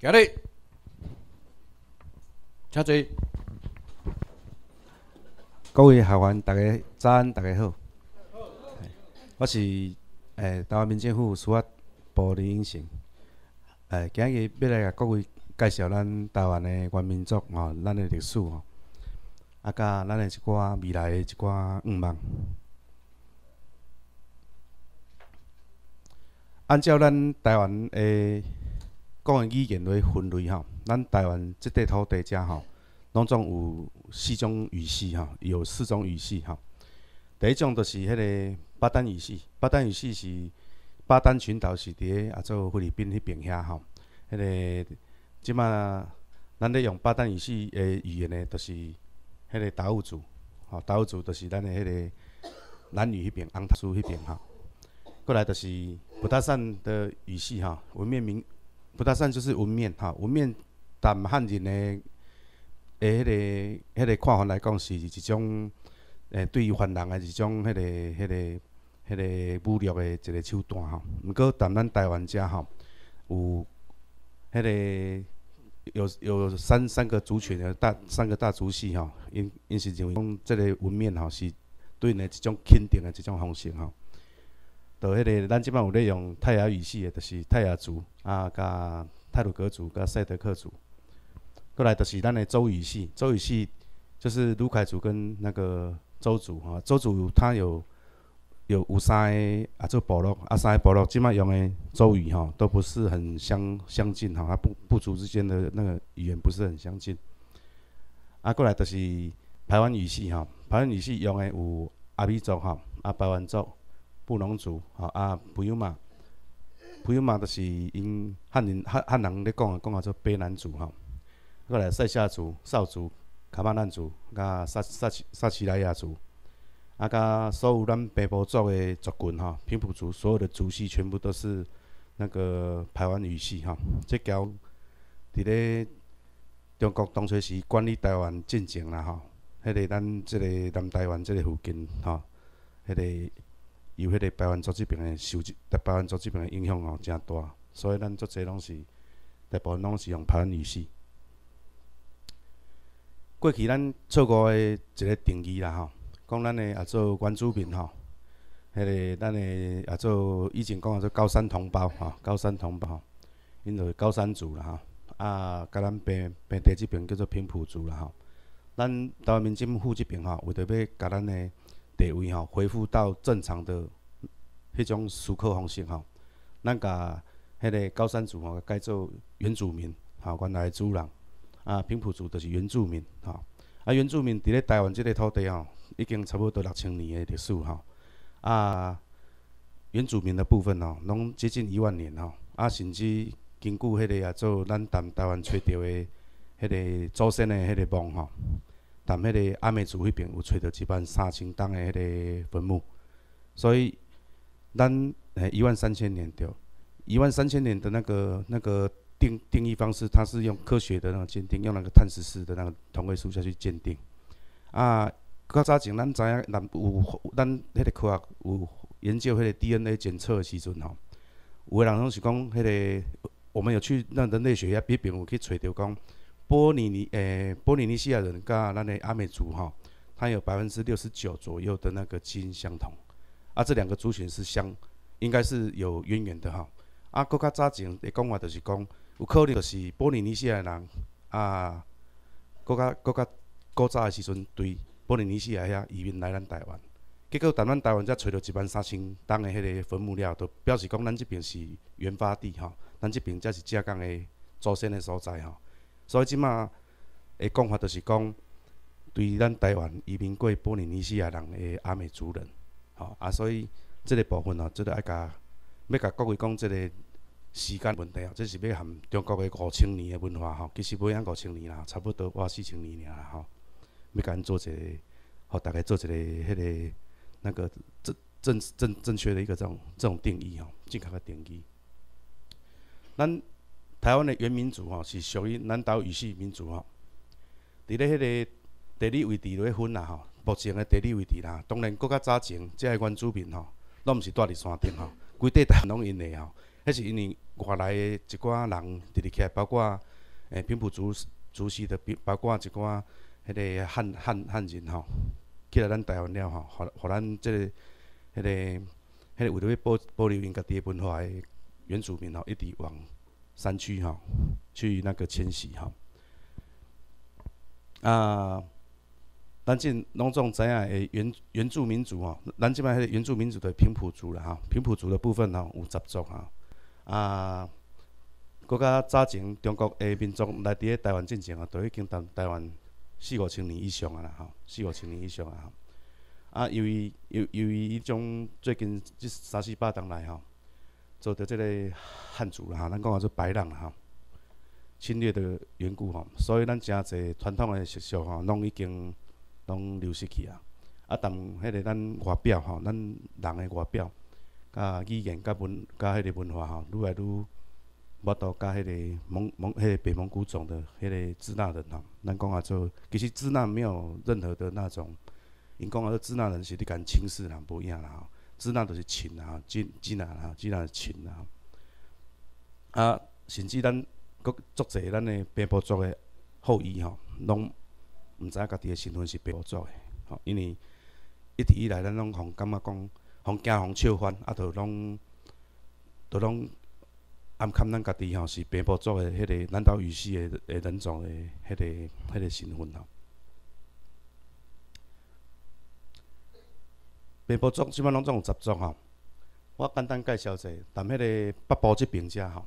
今日，各位学员，大家早安，大家好。我是诶，台湾民政府司法部李英雄。诶，今日要来给各位介绍咱台湾的原民族吼，咱的历史吼，啊，甲咱的一寡未来的一寡愿望。按照咱台湾的讲的语言来分类吼，咱台湾即块土地遮吼，拢总有四种语系吼，有四种语系吼。第一种就是迄个巴丹语系，巴丹语系是巴丹群岛是伫啊做菲律宾迄边遐吼。迄个即嘛，咱咧用巴丹语系的语言呢，就是迄个达悟族，吼达悟族就是咱的迄个南语迄边、安塔苏迄边吼。过来就是布达善的语系哈，文明明。不搭讪就是文面哈，文面谈汉人的诶，迄个，迄个看法来讲是一种，诶，对于汉人的一种，迄个，迄个，迄个，侮辱的一个手段吼。毋过，谈咱台湾遮吼，有，迄个，有，有三三个族群，大三个大族系吼，因，因是认为讲，即个文面吼，是对呢一种肯定的一种方式吼。就迄个，咱即摆有咧用太阳语系的，就是太阳族啊，甲泰鲁阁族甲赛德克族。过来就是咱的周语系，周语系就是卢凯族跟那个周族啊。周族他有有五三个啊，做部落啊，三个部落，即摆用的周语吼，都不是很相相近哈，啊，部部族之间的那个语言不是很相近。啊，过来就是台湾语系哈，台湾语系用的有阿美族哈，啊，白湾族。布农族，吼啊！朋友嘛，朋友嘛，就是因汉人、汉汉人咧讲的，讲个做卑南族，吼。过来塞夏族、少族、卡巴兰族，甲萨萨萨奇莱亚族，啊，甲所有咱北部族的族群，吼平埔族所有的族系全部都是那个台湾语系，吼。即交伫咧中国当初是管理台湾进程啦，吼。迄个咱即个南台湾即个附近，吼，迄个。由迄个台湾族这边诶受，伫台湾族这边诶影响哦，诚大，所以咱足侪拢是大部分拢是用平语系。过去咱错误诶一个定义啦吼，讲咱诶也做原住民吼，迄个咱诶也做以前讲的做高山同胞吼，高山同胞因是高山族啦吼，啊甲咱平平地即边叫做平埔族啦吼，咱台湾民政府即边吼为着要甲咱诶。地位吼，恢复到正常的迄种思考方式吼。咱甲迄个高山族吼改做原住民吼，原来诶主人啊，平埔族著是原住民吼。啊，原住民伫咧台湾即个土地吼，已经差不多六千年诶历史吼。啊，原住民的部分吼，拢接近一万年吼。啊，甚至根据迄个啊，做咱伫台湾找着诶迄个祖先诶迄个墓吼。但迄个阿美族迄边有找到一班三千多的迄个坟墓，所以咱诶一万三千年对，一万三千年的那个那个定定义方式，它是用科学的那个鉴定，用那个碳十四的那个同位素下去鉴定。啊，较早前咱知影有咱迄个科学有研究迄个 DNA 检测的时阵吼，有个人拢是讲迄个，我们有去那人类学也比别有去找着讲。波尼尼诶，波利尼西亚人甲咱的阿美族吼，它有百分之六十九左右的那个基因相同，啊，这两个族群是相，应该是有渊源的哈。啊，搁较早前的讲话就是讲，有可能就是波利尼西亚人啊，搁较搁较古早的时阵对波利尼西亚遐移民来咱台湾，结果等咱台湾才找到一万三千当的迄个坟墓了，就表示讲咱这边是原发地哈，咱这边才是浙江的祖先的所在哈。所以即嘛，诶，讲法就是讲，对咱台湾移民过波利尼西亚人诶阿美族人，吼，啊，所以即个部分吼，即个爱甲，要甲各位讲即个时间问题吼，这是要含中国诶五千年诶文化吼，其实无影五千年啦，差不多话四千年尔啦吼，要甲咱做一个，学大个做一个迄个那个正正正正确的一个种这种定义吼，正确诶定义，咱。台湾的原民族哦，是属于南岛语系民族哦。伫咧迄个地理位置咧分啊吼，目前的地理位置啦，当然更较早前，即个原住民吼，拢毋是蹛伫山顶吼，规块台拢因的吼。迄是因为外来的一寡人直直起，来，包括诶平埔族族系的，包括一寡迄个汉汉汉人吼，起来咱台湾了吼，互互咱即个迄个迄个为要保保留因家己的文化的原住民吼，一直往。山区哈，去那个迁徙哈。啊，咱这农种知影诶，原原住民族哦，咱这边迄个原住民族的平埔族了哈。平埔族的部分哈有十族哈。啊，国家早前中国诶民族来伫咧台湾进前啊，都已经当台湾四五千年以上啊啦哈，四五千年以上啊。啊，由于由由于伊种最近这三四百年来哈。做着这个汉族啦，咱讲啊，是白人啦，侵略的缘故吼，所以咱真侪传统的习俗吼，拢已经拢流失去啊。啊，但迄个咱外表吼，咱人的外表、甲语言、甲文、甲迄个文化吼，愈来愈，我到甲迄个蒙蒙、迄个北蒙古种的迄个支那人吼，咱讲啊，做，其实支那没有任何的那种，因讲啊，说支那人是你敢轻视人不一样啦。自那就是亲啊，真真啊，那是亲啊。啊，甚至咱国作者，咱的平埔族的后裔吼，拢毋知影家己的身份是平埔族的，因为一直以来，咱拢互感觉讲，互惊，互笑翻，啊，都拢都拢暗藏咱家己吼是平埔族的迄个南岛语系的的人种的迄个迄个身份吼。北部总，即码拢总有十种吼。我简单介绍者，谈迄个北部即边遮吼，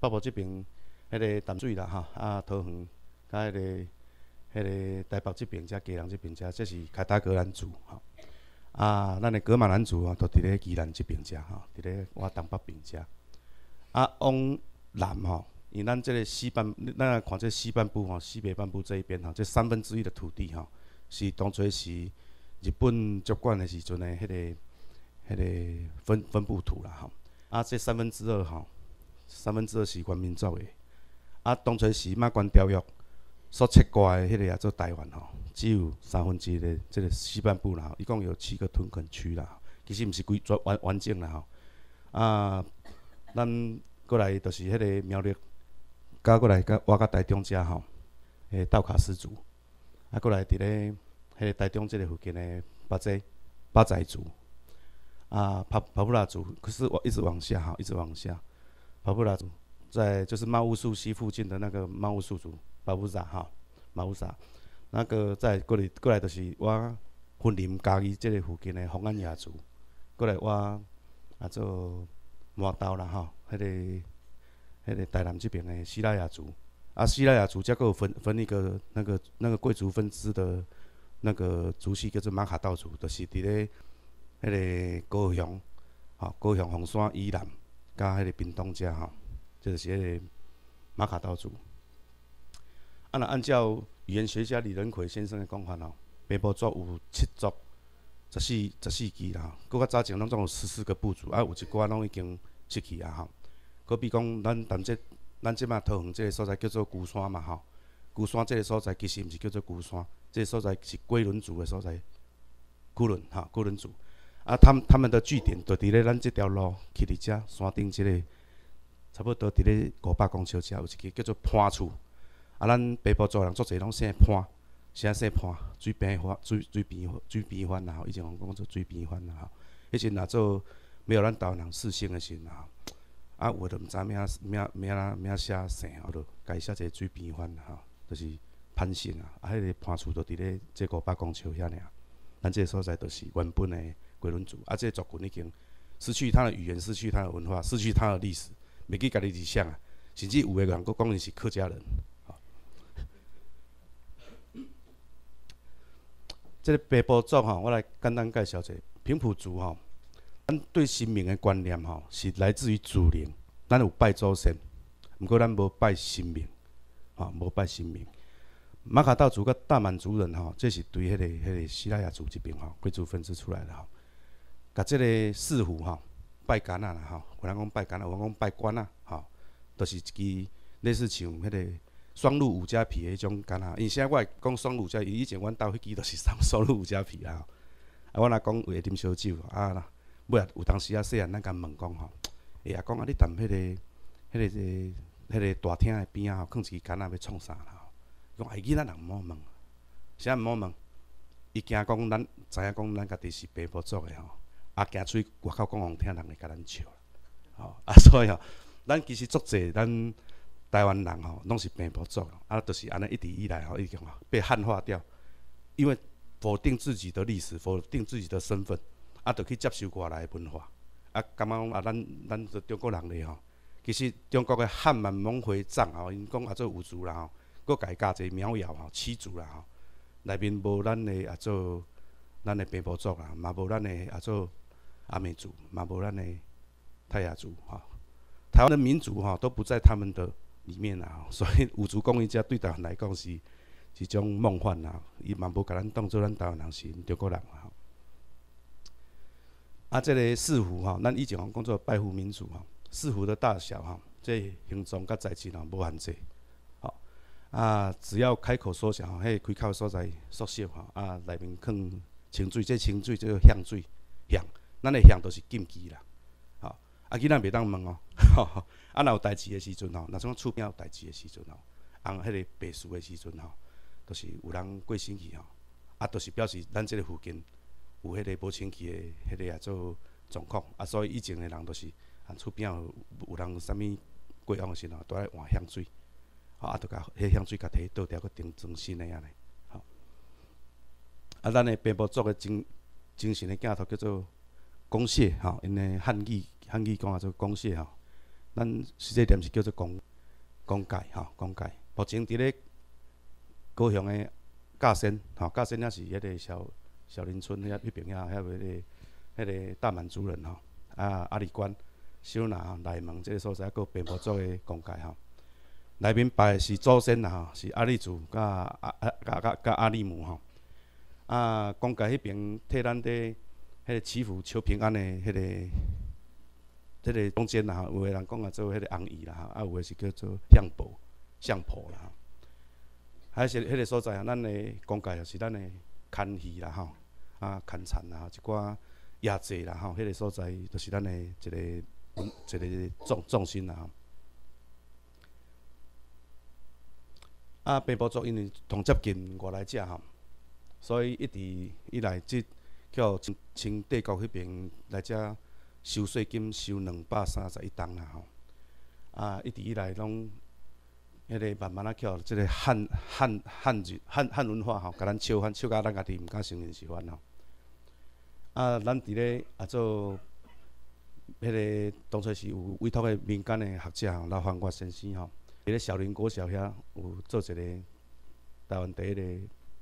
北部即边迄个淡水啦，吼，啊桃园，甲迄个迄个台北即边遮，嘉南即边遮，这是凯达格兰族吼。啊，咱个格马兰族啊，都伫咧基南即边遮吼，伫咧我东北边遮。啊，往南吼，因咱即个西半，咱也看这西半部吼，西北半部这一边吼，这三分之一的土地吼，是当初是。日本接管的时阵的迄个、迄个分分布图啦吼，啊，这三分之二吼，三分之二是关民族的，啊，当初是嘛关条约所切割的迄个也做台湾吼，只有三分之一的这个四半部啦，一共有七个屯垦区啦，其实毋是规全完完整啦吼，啊，咱过来就是迄个苗栗，加过来加我甲台中遮吼，诶，道卡斯族，啊，过来伫咧。迄个台中这个附近的八寨八寨族，啊，帕帕布拉族，可是我一直往下哈，一直往下。帕布拉族在就是茂物素西附近的那个茂物素族，帕布萨哈，马乌萨。那个在过里过来的是我森林嘉义这个附近的红安雅族过来挖啊做磨刀啦哈，迄个迄个台南这边的希腊雅族啊，希腊雅族架有分分一个那个那个贵族分支的。那个主席叫做马卡道主，就是伫咧迄个高雄，吼高雄红山以南，加迄个屏东遮吼，就是迄个马卡道主。啊，若按照语言学家李仁奎先生的讲法吼，北部作有七族，十四十四支啦，佫较早前拢总有十四个部族，啊有一寡拢已经失去啊吼。佮比讲咱谈即咱即摆桃园即个所在叫做孤山嘛吼，孤山即个所在其实毋是叫做孤山。这所在是归伦族的所在，古伦哈，古伦族。啊，他们他们的据点就伫咧咱这条路去伫遮山顶这个，差不多伫咧五百公尺只有一个叫做潘厝。啊，咱北部族人做侪拢姓潘，啥姓潘，水边番，水水边水边番啦，吼，以前我讲做水边番啦吼。以前若做没有咱台湾人视线的时阵，啊，我都毋知咩名名名啥啊咩啊写姓，我都改写做水边番啦吼，就是。判刑啊！啊，迄个判处就伫咧即五百公桥遐尔。咱即个所在就是原本的归伦族，啊，即个族群已经失去他的语言，失去他的文化，失去他的历史，袂记家己伫想啊。甚至有诶，人佫讲伊是客家人。即 个白波族吼，我来简单介绍者。平埔族吼，咱对神明的观念吼是来自于祖灵，咱有拜祖先，毋过咱无拜神明，吼，无拜神明。马卡道族甲大满族人吼，这是对迄个、迄个希腊雅族这边吼，贵族分支出来的吼。甲即个四虎吼，拜干呐啦吼，有人讲拜干呐，有人讲拜官啊吼，都是一支类似像迄个双鹿五加皮迄种干呐。以前我讲双鹿加，以前阮兜迄支都是双 双鹿五加皮啊。啊，我若讲有啉烧酒啊，啦，尾啊有当时啊，细汉咱甲问讲吼，会啊讲啊，你踮迄个、迄个、迄个大厅的边啊吼，放一支干啊要创啥啦？讲会囡仔人毋好问，啥毋好问？伊惊讲咱知影讲咱家己是白埔族诶吼，啊行出去外口讲话听人会甲咱笑，吼啊 所以吼，咱其实足者咱台湾人吼拢是白埔族，啊就是安尼一直以来吼已经吼被汉化掉，因为否定自己的历史，否定自己的身份，啊著去接受外来文化，啊感觉讲啊咱咱做中国人咧吼，其实中国诶汉满蒙回藏吼，因讲啊做五族啦吼。各家加一个苗瑶吼、起族啦吼，内面无咱的啊做，咱的白族啦，嘛无咱的啊做阿美族，嘛无咱的泰雅族吼，台湾的民族吼，都不在他们的里面啦，所以五族公一家对台湾来讲是一种梦幻啦。伊嘛无甲咱当做咱台湾人是中国人啊。啊，即个四湖吼，咱以前讲叫做拜族民族嘛。四湖的大小哈，这形状甲材质吼无限制。啊，只要开口所在吼，迄开口所在宿舍吼，啊，内面放清水，即清水就香水香。咱的香都是禁忌啦，吼。啊，囡仔袂当问哦。啊，若有代志的时阵吼，若像厝边有代志的时阵吼，按迄个别墅的时阵吼，就是有人过生去吼，啊，就是表示咱即个附近有迄个无清气的迄个啊，做状况。啊，所以以前的人都是啊，厝边有有人有啥物过样个吼，都来换香水。吼，也得甲迄香水甲摕倒掉，阁重装新诶安尼。吼，啊，咱诶边伯族诶精精神诶镜头叫做“公社”吼，因诶汉语汉语讲啊做“公社”吼。咱实际上是叫做“公公界”吼，公界。目前伫咧高雄诶嘉新吼，嘉新也是迄个小小林村迄迄边啊，迄个迄个大满族人吼，啊阿里关、小南、内蒙即个所在，还个边伯族诶公界吼。内面拜是祖先啦，是阿里祖、甲阿、甲甲、甲阿里母吼。啊，公家迄边替咱伫迄个祈福求平安的迄个，迄个中间啦，有个人讲啊，做迄个红衣啦，啊，有个是叫做相婆、相婆啦。还是迄个所在啊，咱的公家也是咱的牵树啦，吼啊牵柴啦，一寡野济啦，吼，迄个所在就是咱的一个一个重重心啦。吼。啊，平埔族因为同接近外来者吼，所以一直以来即叫请地沟迄边来遮收税金，收两百三十一栋啦吼。啊，一直以来拢迄个慢慢啊，叫即个汉汉汉族汉汉文化吼，甲咱笑翻笑甲咱家己毋敢承认是翻吼。啊，咱伫咧啊做迄个当初是有委托诶民间诶学者吼，来方我先生吼。伫咧小林国小遐有做一个台湾第一个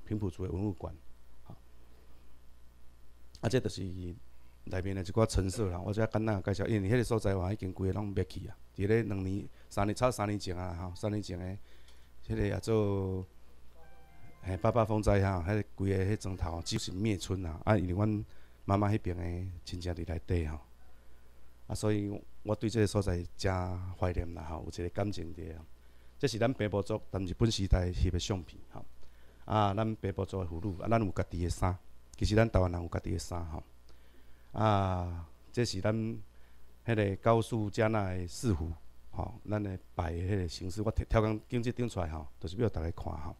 平埔族的文物馆，啊，即就是内面的一寡陈设啦，我只简单介绍，因为迄个所在我已经规个拢灭去啊。伫咧两年、三年，差三年前啊，吼，三年前诶，迄个也做嘿八八风灾吼，迄个规个迄庄头就是灭村啦。啊，因为阮妈妈迄边诶亲戚伫内底吼，啊，所以我对即个所在诚怀念啦，吼，有一个感情伫。这是咱白埔族，同日本时代翕的相片吼。啊，咱白埔族的妇女，啊，咱有家己的衫。其实咱台湾人有家己的衫吼。啊，这是咱迄个高速加那的四傅吼。咱的摆的迄个形式，我特挑工经济顶出来吼，就是要大家看吼。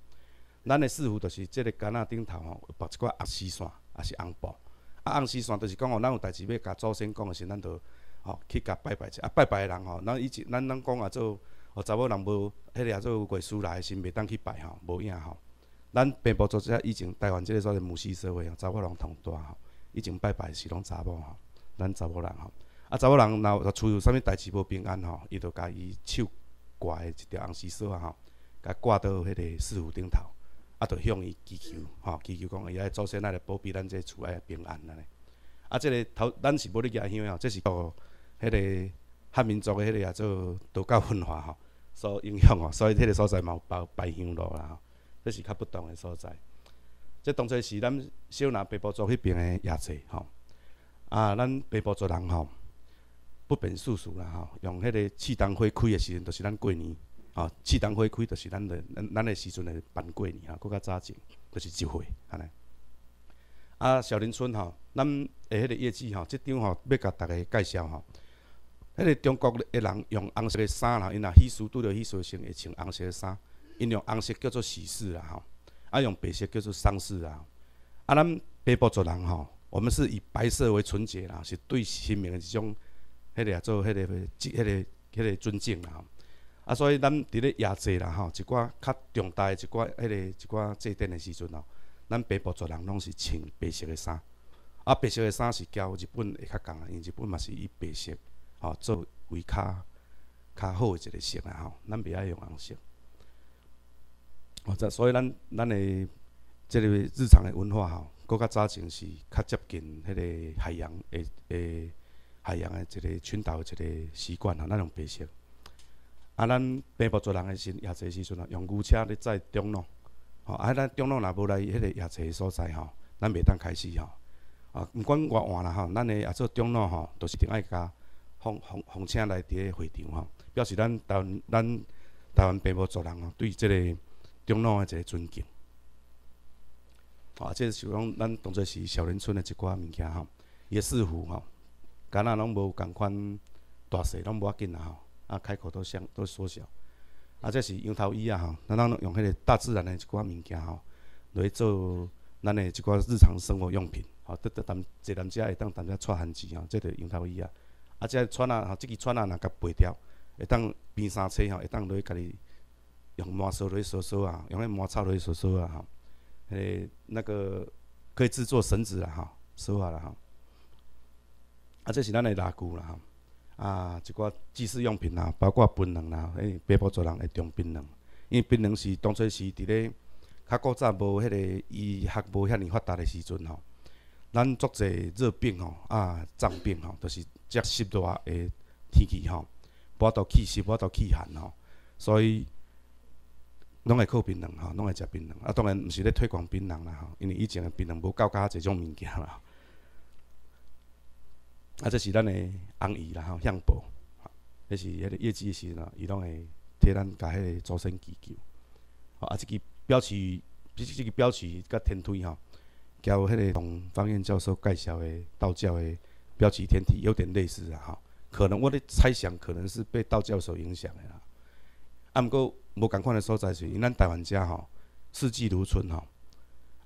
咱的四傅就是这个囡仔顶头吼，绑一挂红丝线，也是红布。啊，红丝线就是讲吼，咱有代志要甲祖先讲的时咱就吼去甲拜拜一下。啊，拜拜的人吼，咱以前咱咱讲啊做。吼，查某人无迄个做有挂丝来是袂当去拜吼，无影吼。咱平埔族遮以前台湾即个所是母系社会吼，查某人通大吼。以前拜拜是拢查某吼，咱查某人吼。啊，查某人若有厝有啥物代志无平安吼，伊就甲伊手挂一条红丝啊吼，甲挂到迄个师傅顶头，啊，就向伊祈求吼，祈求讲伊爱做先来咧保庇咱这厝来平安安尼。啊，即个头咱是无咧家乡吼，这是到迄个汉民族的迄个啊，做多较混化吼。所影响哦，所以迄个所在嘛有包排香路啦，这是较不同的所在。即当初是咱小南陂部族迄边的野侪吼。啊，咱陂部族人吼不便事事啦吼，用迄个刺桐花开的时阵，就是咱过年哦。刺桐花开，就是咱的咱的时阵的办过年啊，搁较早前，就是一岁，安尼。啊，小林村吼，咱诶迄个业子吼，即张吼要甲大家介绍吼。迄个中国诶人用红色的衫啦，因若喜事拄着习俗性会穿红色的衫，因用红色叫做喜事啦吼，啊用白色叫做丧事啦。啊，咱北部族人吼，我们是以白色为纯洁啦，是对生明的一种迄个做迄个即迄个迄个尊敬啦。啊，所以咱伫咧野祭啦吼，一寡较重大的一寡迄个一寡祭奠的时阵吼，咱北部族人拢是穿白色的衫，啊白色的衫是交日本会较共，因日本嘛是以白色。哦，做为较较好诶一个色啊吼，咱袂爱用红色。哦，即所以咱咱诶即个日常诶文化吼，搁较早前是较接近迄个海洋诶诶海洋诶一个群岛一个习惯吼，咱用白色。啊，咱平埔族人诶时夜茶时阵啊，用牛车咧载中路。哦，啊，咱中路若无来迄个夜济诶所在吼，咱袂当开始吼。啊，毋管外换啦吼，咱诶啊做中路吼，都是真爱加。风风风车来伫个会场吼，表示咱台台湾父母族人吼，对即个中老诶一个尊敬吼。啊，这是讲咱当作是小林村的一寡物件吼，也是傅吼。囡仔拢无共款大细拢无要紧啦吼。啊，开口都相都缩小。啊，这是杨桃椅啊吼，咱咱用迄个大自然的一寡物件吼，来做咱诶一寡日常生活用品吼。得得啖坐啖车会当大家出寒气吼，即个杨桃椅啊。啊，即个串啊，吼，即个串啊，若甲背掉，会当边三车吼，会当落去家己用麻绳落去索索啊，用个麻草落去索索啊，吼，迄个那个可以制作绳子啦，吼，手啊啦，吼，啊，这是咱的拉具啦，吼，啊，一寡祭祀用品啦，包括槟榔啦，欸，北部族人会种槟榔，因为槟榔是当初是伫咧较古早无迄个伊学无遐尼发达的时阵吼，咱作个热病吼，啊，脏病吼，就是。遮湿热诶天气吼，巴到气湿法到气寒吼，所以拢会靠槟榔吼，拢会食槟榔。啊，当然毋是咧推广槟榔啦吼，因为以前诶槟榔无够加济种物件啦。啊，即是咱诶红鱼啦吼，香宝，即是迄个椰子是啦，伊拢会替咱甲迄个助生急吼，啊，即个标旗，即个标旗甲天梯吼，交迄个同方艳教授介绍诶道教诶。标记天体有点类似啊，哈，可能我的猜想可能是被道教所影响的啦。啊，毋过无共款的所在是南台湾家吼，四季如春吼，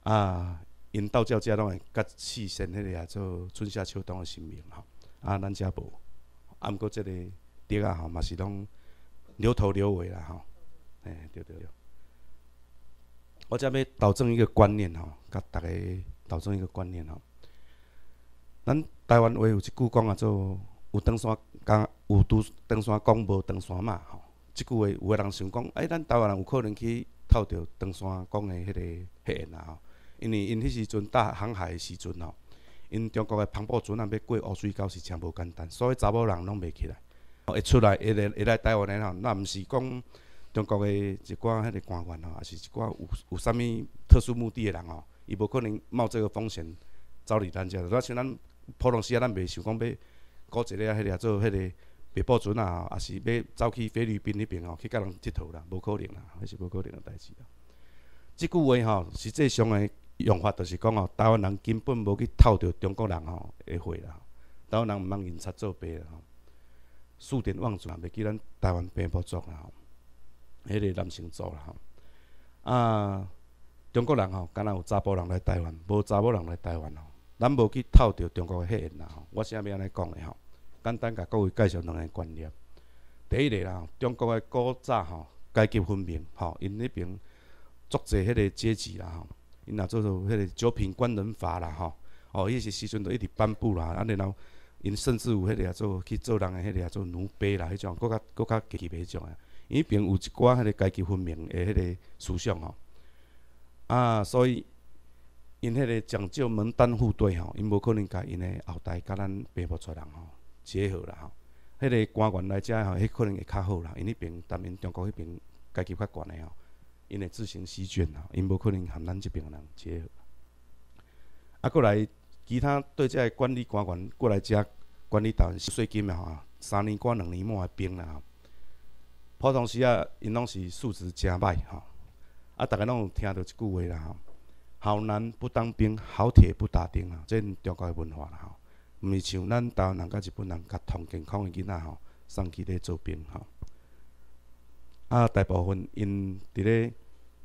啊，因道教家拢会甲四神迄个啊，做春夏秋冬的神明吼，啊，咱家无，毋过这里对啊吼，嘛是拢牛头牛尾啦吼，哎，对对对，我这要导正一个观念吼，甲大家导正一个观念吼。咱台湾话有一句讲啊，做有登山讲，有拄登山讲，无登山嘛吼。即句话有个人想讲，哎，咱台湾人有可能去透着登山讲的迄个个人啊？因为因迄时阵搭航海的时阵吼，因中国的防布船啊要过乌水沟是真无简单，所以查某人拢袂起来。会出来，会来会来台湾的吼，那毋是讲中国的一寡迄个官员吼，也是一寡有有啥物特殊目的的人吼，伊无可能冒这个风险走离咱遮。如像咱。普通时啊，咱袂想讲要搞一个啊，迄个做迄个白布船啊，也是要走去菲律宾迄边吼，去甲人佚佗啦，无可能啦，迄是无可能个代志。即句话吼，实际上个用法，就是讲吼，台湾人根本无去透着中国人吼个血啦，台湾人毋通用贼做弊啦吼。数典忘祖啊，袂记咱台湾白布族啦吼，迄个南星族啦吼。啊，中国人吼，敢若有查甫人来台湾，无查某人来台湾吼。咱无去透着中国个血啦吼，我前面安尼讲个吼，简单甲各位介绍两个观念。第一个啦，中国个古早吼阶级分明吼，因迄边作侪迄个阶级啦吼，因若做做迄个九品官人法啦吼，哦，伊是时阵就一直颁布啦啊，然后因甚至有迄个做去做人个迄个做奴婢啦，迄种，搁较搁较奇葩迄种个。迄边有一寡迄个阶级分明个迄个思想吼，啊，所以。因迄个讲究门当户对吼，因无可能甲因的后代甲咱爸母族人吼结合啦吼。迄个官员来遮吼，迄可能会较好啦。因迄边，当因中国迄边家己较悬的吼，因会自行席卷啦。因无可能含咱即边的人结合。啊，过来其他对遮个管理官员过来遮管理，当然是税金嘛吼。三年官，两年满的兵啦。吼。普通时啊，因拢是素质诚歹吼。啊，逐个拢有听到一句话啦。吼。好男不当兵，好铁不打钉啊！即中国诶文化啦吼，毋是像咱台湾人甲日本人甲同健康诶囡仔吼，上去咧做兵吼。啊，大部分因伫咧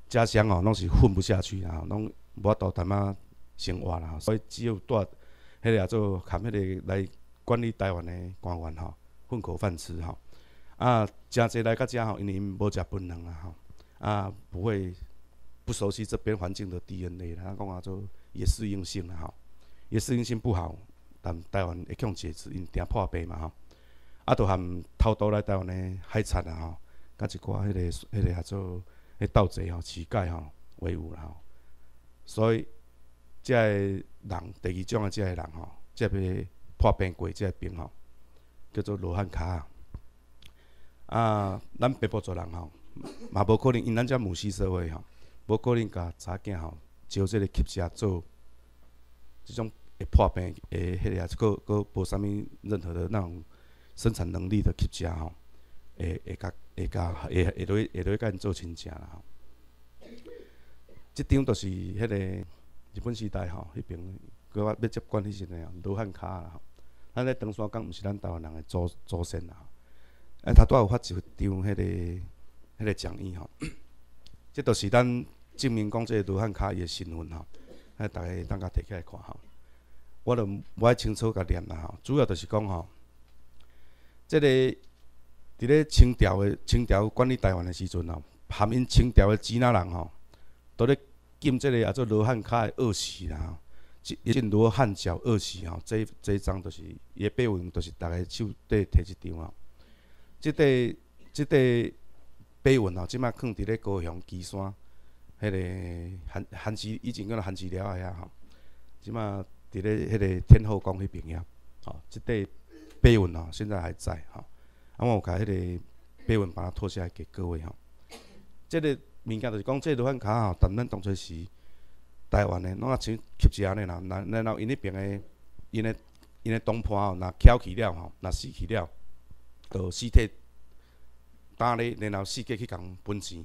家乡哦，拢是混不下去啊，拢无多淡仔生活啦，所以只有带迄个做含迄个来管理台湾诶官员吼，混口饭吃吼。啊，真侪来到遮吼，因为无食槟榔啊吼，啊不会。不熟悉这边环境的 DNA，他讲话就也适应性啦吼，也适应性不好。但台湾一穷解因定破病嘛吼，啊，都含偷渡来台湾的海产啊吼，甲一寡迄个、迄个啊做，迄盗贼吼、乞丐吼、为伍啦吼。所以，这人第二种即这人吼，这个破病过这病吼，叫做罗汉卡啊。啊，咱北部族人吼，嘛无可能因咱遮母系社会吼。无可能，甲查囝吼招即个吸食做，即种会破病诶，迄个啊，佫佫无啥物任何的哪种生产能力的吸食吼，会会甲会甲会会落会落去甲因做亲情啦。吼，即张就是迄个日本时代吼，迄边佫要接管迄时阵啊，卢汉卡啦。吼，咱咧唐山港，毋是咱台湾人诶祖祖先啦。啊，他拄啊有发一张迄个迄个讲义吼，即都是咱。证明讲即个罗汉卡伊个身份吼，啊，大家等下摕起来看吼。我着爱清楚甲念啦吼，主要着是讲吼，即个伫咧清朝个清朝管理台湾个时阵吼，含因清朝个支那人吼，都咧禁即个啊，做罗汉卡个恶习啦，禁罗汉教恶习吼。即即一张着是伊个碑文，着是大家手底摕一张吼。即块即块碑文吼，即摆放伫咧高雄旗山。迄个韩韩士以前叫做寒士了遐吼，即马伫咧迄个天后宫迄边遐，吼，即块碑文吼现在还在吼，啊，我有甲迄个碑文把它拖下来给各位吼，即个物件就是讲，即个罗汉卡吼，但咱当初是台湾的，啊像吸安尼啦，然然后因迄边的，因的因的东坡吼，若翘起了吼，若死去了，就尸体搭咧，然后四界去共分钱。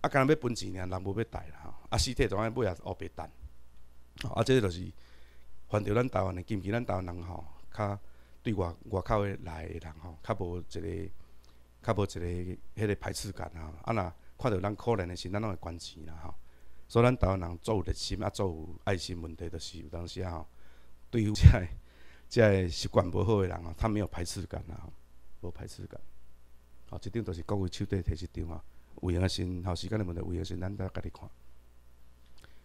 啊，干要分钱尔，人无要贷啦吼。啊，尸体总爱买也乌黑白吼，啊，这个就是，反到咱台湾的，近期咱台湾人吼，较对外外口的来的人吼，较无一个，较无一个迄个排斥感啊。啊，若看着咱可怜的是咱拢会关心啦吼。所以咱台湾人做热心啊，做爱心问题，就是有当时啊吼，对付遮遮 习惯无好的人吼，他没有排斥感啊，无排斥感。吼，即点都是讲位手底摕一张吼。维扬诶，先后时间诶问题，维扬先咱家己看。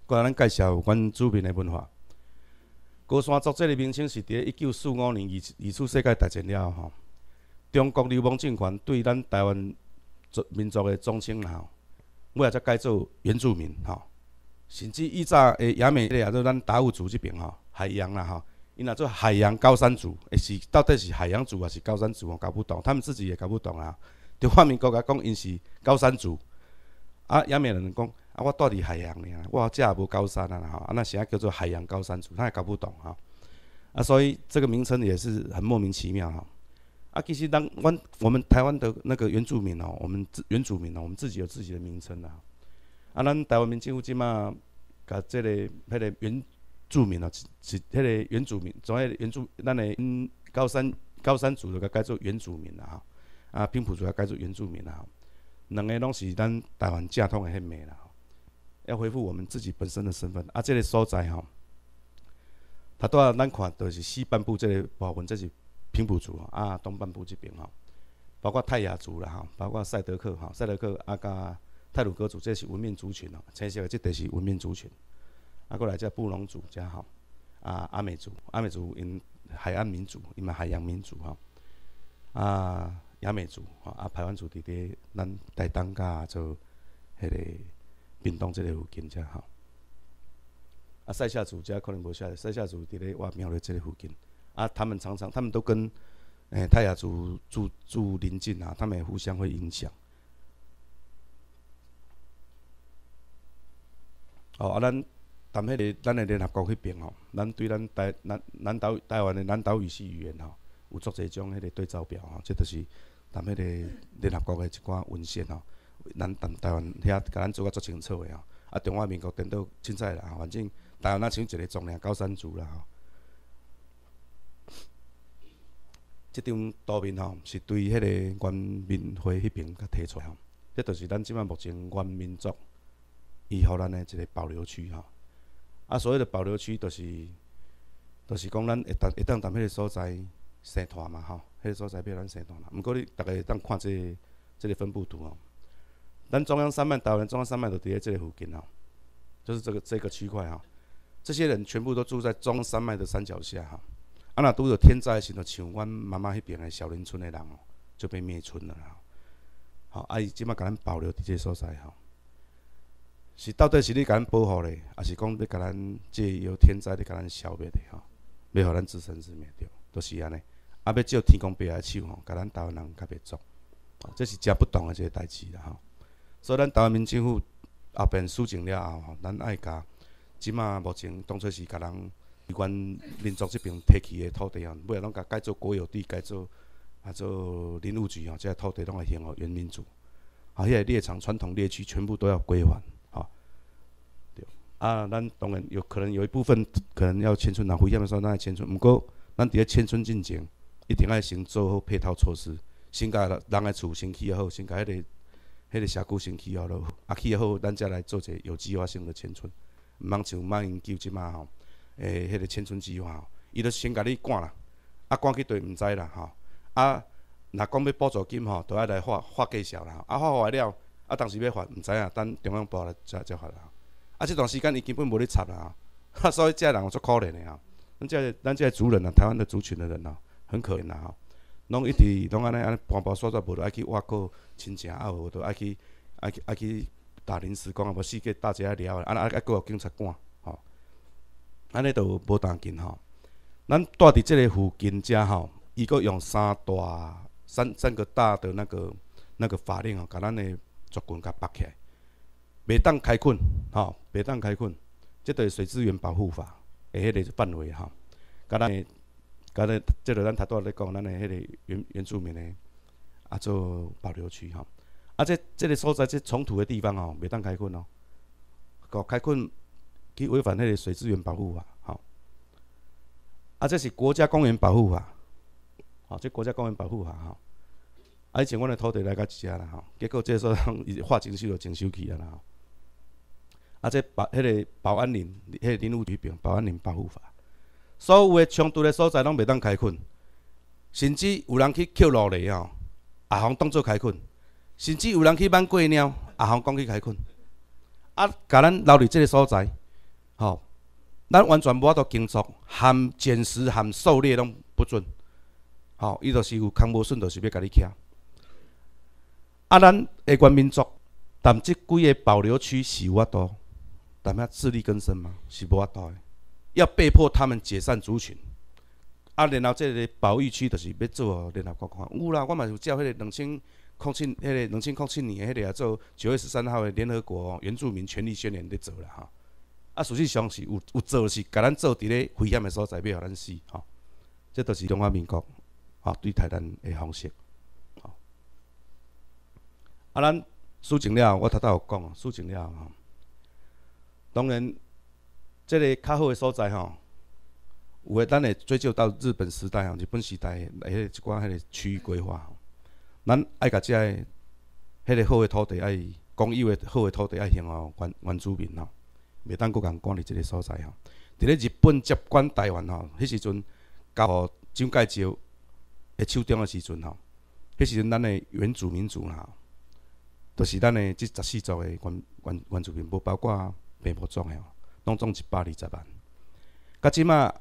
过来，咱介绍有关主编诶文化。高山作者个名称是伫一九四五年二二次世界大战了吼，中国流亡政权对咱台湾民族诶宗亲吼，后来才改做原住民吼。甚至以早诶，也做咱达悟族这边吼，海洋啦吼，伊若做海洋高山族，是到底是海洋族还是高山族？我搞不懂，他们自己也搞不懂啊。就发明国家讲，因是高山族，啊，下美人讲，啊，我住伫海洋尔，我遮也无高山啊，那啥叫做海洋高山族，他也搞不懂哈，啊，所以这个名称也是很莫名其妙哈，啊，其实当阮我们台湾的那个原住民哦，我们原住民哦，我们自己有自己的名称啦、啊，咱台湾民政府即马，甲这个迄个原住民啊，是是迄个原住民，所个原住，咱的高山高山族就改做原住民了哈。啊，平埔族要改做原住民啦，两个拢是咱台湾正统的限面啦。要恢复我们自己本身的身份。啊，这个所在吼，大多咱看就是西半部这个部分，这是平埔族啊，东半部这边吼，包括泰雅族啦，哈，包括赛德克吼，赛德克啊，加泰鲁格族，这是文明族群哦，其实的即都是文明族群。啊，过来即布隆族加吼，啊，阿美族，阿美族因海岸民族，因嘛海洋民族吼，啊。也未做，啊，排湾族伫咧咱大东加做迄个屏东即个附近，才吼。啊，塞夏族家可能无下，塞夏族伫咧我苗咧即个附近，啊，他们常常他们都跟诶泰雅族住住邻近啊，他们互相会影响。哦，啊，咱谈迄个咱诶联合国迄边吼，咱对咱台南南岛台湾诶南岛语系语言吼，有足侪种迄个对照表吼，即就是。谈迄个联合国的一寡文献吼，咱谈台湾遐，甲咱做较足清楚诶吼。啊，中华民国颠倒凊彩啦，反正台湾若像一个重量高山族啦吼。即张图片吼，是对迄个原民会迄边较提出吼。即著是咱即摆目前原民族伊互咱诶一个保留区吼。啊，所以个保留区著是著是讲咱会当会当踮迄个所在。西团嘛吼，迄个所在变咱西团啦。毋过你逐个会当看个即个分布图哦。咱中央山脉台湾中央山脉就伫咧即个附近吼，就是这个这个区块吼，这些人全部都住在中山脉的山脚下吼。啊那都有天灾时阵，像阮妈妈迄边的小林村的人哦，就被灭村了啦。吼啊伊即马甲咱保留伫这所在吼，是到底是你甲咱保护咧，还是讲你甲咱即有天灾你甲咱消灭咧吼，要互咱自生自灭着，都是安尼。啊，要借天公伯来手吼，甲咱台湾人较做作，这是食不同的即个代志啦吼。所以咱台湾民政府后边输政了后吼，咱爱甲即嘛目前当初是甲人关民族即爿提去的土地啊，尾下拢甲改做国有地，改做啊做林务局吼，即个土地拢会献哦原民族。啊，个猎场传统猎区全部都要归还吼。对，啊，咱当然有可能有一部分可能要迁村，拿回险的时候，那迁村。不过咱伫咧迁村进前，一定要先做好配套措施，先甲人个厝先起好，先甲迄个迄个社区先起好咯，啊起好，咱才来做一个有计划性的迁村，毋茫像罔研究即嘛吼。诶，迄个迁村计划吼，伊着先甲你赶啦，啊赶去对毋知啦吼。啊，若讲要补助金吼，着爱来发发介绍啦，啊发完了，啊当时要发毋知啊，等中央报来才才发啦。啊即段时间伊根本无咧插啦，哈，所以遮人有足可怜诶啊。咱遮咱遮族人啊，台湾的族群的人啊。很可怜呐吼，拢一直拢安尼安尼搬包刷刷，无着爱去挖国亲情，啊无着爱去爱去爱去打临时工啊，无四界带些聊，啊啊啊，还告警察官吼，安尼都无当紧吼。咱住伫即个附近遮吼，伊阁用三大三三个大的那个那个法令吼，甲咱的族群甲绑起，来，袂当开困吼，袂当开困，即个水资源保护法的迄个范围吼，甲咱。刚才即个咱拄仔咧讲，咱的迄个原原住民的，啊做保留区吼，啊这这个所在这冲突的地方哦，袂当开垦哦，搞开垦，去违反迄个水资源保护法吼，啊这是国家公园保护法，好，这国家公园保护法吼，啊以前阮的土地来甲一啦吼，结果这说伊经划成就保护去啊啦，啊这保迄个保安林，迄个林务局平保安林保护法。所有诶冲突诶所在，拢袂当开垦，甚至有人去捡路嚟吼，也通当做开垦；甚至有人去养过猫，也通讲去开垦。啊，甲咱留伫即个所在，吼，咱完全无法度耕作、含建食、含狩猎，拢不准。吼，伊著是有康无顺，著是要甲你徛。啊，咱下关民族，但即几个保留区是有法度，但遐自力更生嘛，是无法度诶。要被迫他们解散族群，啊，然后这个保育区就是要做联合国看，有啦，我嘛有叫迄个两千、两千、迄个两千、两千年的迄个啊做九月十三号的联合国原住民权利宣言在做啦哈，啊，实际上是有有做是甲咱做伫咧危险的所在，不要咱死吼。这都是中华民国啊对台湾的方式，啊，啊，咱输醒了，我头头有讲啊，输醒了，当然。即个较好的所在吼，有诶，咱会最少到日本时代吼，日本时代诶，迄一寡迄个区域规划吼，咱爱甲即个迄个好的土地爱公有诶，好的土地爱向原原住民吼，未当搁甲人管理一个所在吼。伫咧日本接管台湾吼，迄时阵交蒋介石诶手中诶时阵吼，迄时阵咱诶原住民族吼，都是咱诶即十四族诶原原原住民，无包括平埔族诶。拢总一百二十万，甲即马，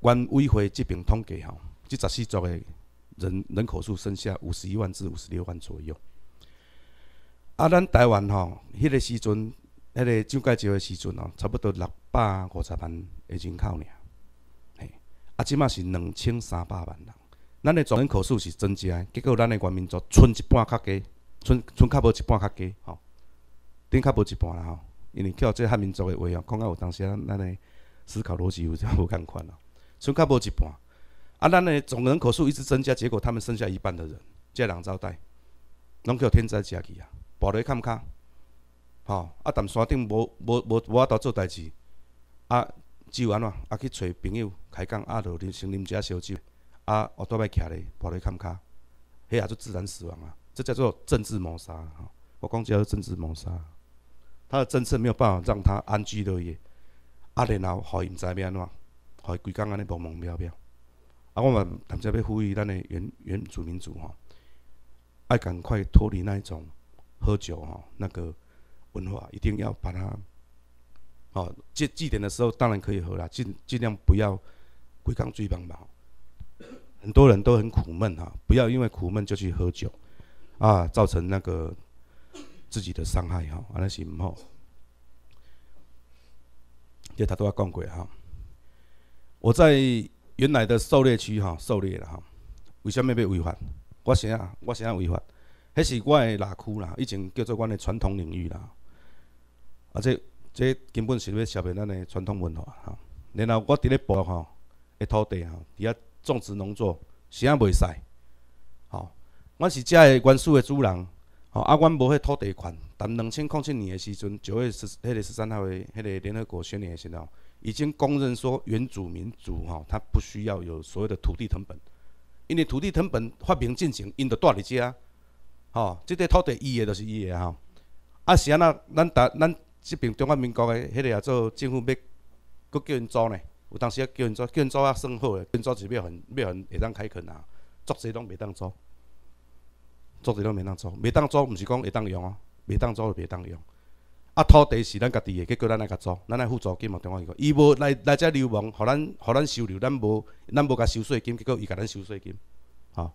原委会这边统计吼，这十四组的人人口数剩下五十一万至五十六万左右。啊，咱台湾吼，迄个时阵，迄个蒋介石的时阵吼，差不多六百五十万的人口尔。嘿，啊，即马是两千三百万人，咱的总人口数是增加，结果咱的原民族剩一半较低，剩剩较无一半较低吼，顶较无一半啦吼。因为叫个汉民族诶话哦，讲到有当时咱诶思考逻辑有啥无共款哦，剩较无一半。啊，咱诶总人口数一直增加，结果他们剩下一半的人，即个人招待，拢叫天灾加去啊，跋落坎卡，吼，啊，踮山顶无无无无法度做代志，啊，只有安怎，啊，去找朋友开讲，啊，着先啉一仔烧酒，啊，我倒来徛咧，跋落坎卡，迄也啊，就自然死亡啊，这叫做政治谋杀啊，我讲叫做政治谋杀。他的政策没有办法让他安居乐业，啊，然后害伊唔知要安怎，害规工安尼蓬蓬飘飘。啊，我嘛特要呼吁咱的原原住民族吼，要赶快脱离那一种喝酒吼，那个文化，一定要把它哦祭祭典的时候当然可以喝啦，尽尽量不要规工醉茫茫。很多人都很苦闷哈，不要因为苦闷就去喝酒啊，造成那个。自己的伤害哈，啊那是毋好，就他都要讲过哈。我在原来的狩猎区哈狩猎了哈，为什么要违法？我先啊，我先啊违法，迄是我的老区啦，以前叫做阮的传统领域啦，而且这根本是要消灭咱的传统文化哈。然后我伫咧播吼，的土地吼，伫遐种植农作物，啥也袂使，吼，阮是这的原始的主人。哦，啊，阮无迄土地权，但两千、两千年诶时阵，九月十，迄个十三号诶迄个联合国宣言诶时阵哦，已经公认说原住民族吼，他不需要有所谓的土地成本，因为土地成本发明进行，因着住伫遮吼，即块土地伊诶都是伊诶吼，啊，是安那，咱达咱即边中华民国诶迄个也做政府要，佫叫因租呢，有当时叫因租，叫因租啊算好，叫因租是要很要很会当开垦啊，作穑拢袂当租。做一了袂当做，袂当做，毋是讲会当用哦，袂当做就袂当用。啊，土地是咱家己的，结果咱来甲租，咱来付租金嘛。中央民国，伊无来来遮流氓，互咱互咱收留，咱无咱无甲收税金，结果伊甲咱收税金，吼，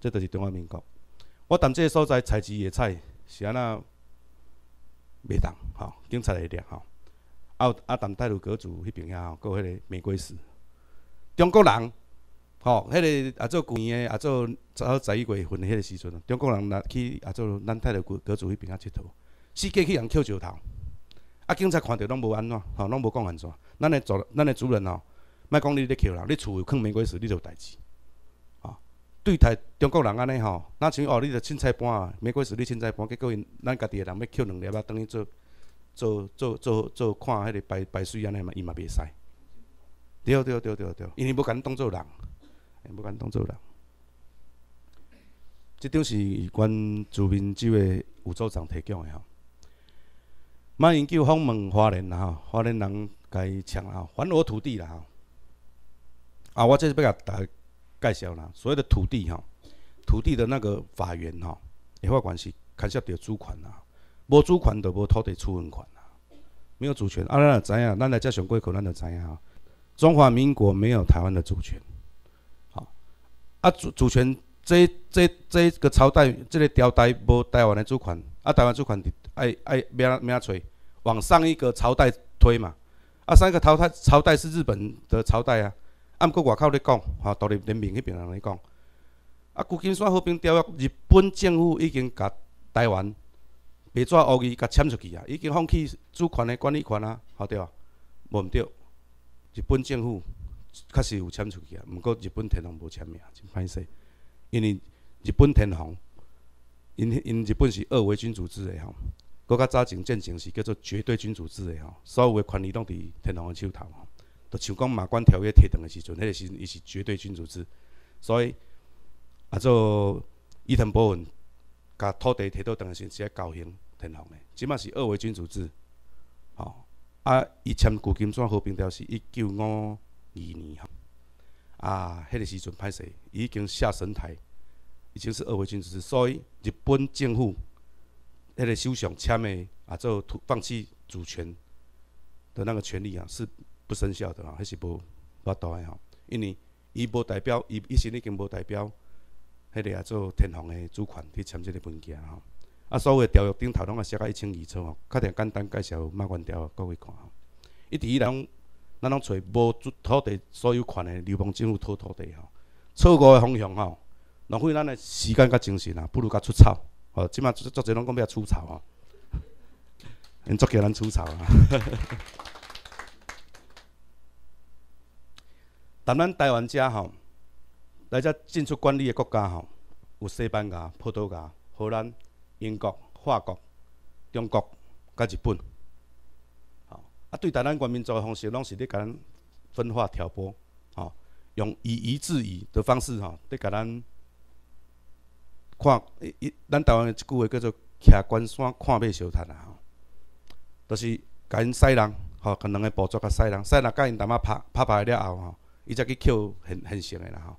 这就是中央民国。我谈这个所在，采集野菜是安那未当，吼，警察来掠，吼。啊啊，谈太鲁阁族迄边啊，有迄个玫瑰石，中国人。吼，迄个也做旧年诶，也做早十一月份迄个时阵，中国人若去也做咱泰来国隔洲迄边啊佚佗，四界去人捡石头，啊警察看着拢无安怎，吼，拢无讲安怎。咱诶主咱诶主人哦，莫讲你咧捡人，你厝有藏玫瑰石，你就有代志，吼，对待中国人安尼吼，若像哦，你著凊彩搬啊，玫瑰石，你凊彩搬，结果因咱家己诶人要捡两粒啊，等于做做做做做看迄个排排水安尼嘛，伊嘛袂使。对对对对对，因为欲甲恁当做人。不管当做啦，即张是关朱민州的有组长提供诶吼。慢研究访问华人啦吼，华人人甲伊抢啦吼，还我土地啦吼。啊，我这是要甲大家介绍啦，所以的土地吼，土地的那个法源吼，有啥关系？牵涉得主权啦，无主权就无土地处分权啦，没有主权。啊，咱也知影，咱来遮上贵课，咱就知影吼，中华民国没有台湾的主权。啊，主主权，这这这个朝代，这个朝代无台湾的主权，啊，台湾主权是爱爱名名找，往上一个朝代推嘛，啊，上一个朝代朝代是日本的朝代啊，按国外口咧讲，吼，独立人民迄边人咧讲，啊，旧金山和平条约，日本政府已经甲台湾白纸黑字甲签出去啊，已经放弃主权的管理权啊，吼对无毋对，日本政府。确实有签出去啊，毋过日本天皇无签名真歹势。因为日本天皇，因因日本是二维君主制的吼，搁较早前战争是叫做绝对君主制的吼，所有的权力拢伫天皇手头。吼。着像讲马关条约提谈的时阵，迄个时伊是绝对君主制，所以啊，做伊藤博文甲土地提到谈个时是伫高雄天皇的，即摆是二维君主制。吼啊，伊签《旧金山和平条约》是一九五。二年吼，啊，迄个时阵歹势已经下神台，已经是二位军子，所以日本政府迄个首相签的啊，做放弃主权的那个权利啊，是不生效的啊，迄是无发大诶吼？因为伊无代表，伊伊是已经无代表，迄个啊做天皇诶主权去签即个文件吼。啊，所有诶条约顶头拢啊写甲一清二楚吼，较简单介绍马关条约各位看吼，一来人。咱拢揣无土地所有权的流氓政府土土地吼，错误的方向吼，浪费咱的时间甲精神啊，不如甲除草。哦，即卖做者拢讲要除草吼，因做叫咱除草啊。但咱台湾遮吼，来遮进出管理的国家吼，有西班牙、葡萄牙、荷兰、英国、法国、中国、甲日本。啊，对待咱国民族的方式，拢是咧甲咱分化挑拨，吼，用以夷制夷的方式，吼，咧甲咱看，一，咱台湾一句话叫做“倚关山看马相踢”啊，吼，就是甲因西人，吼，甲两个部族甲西人，西人甲因淡仔拍，拍败了后，吼，伊才去捡现现成的啦，吼。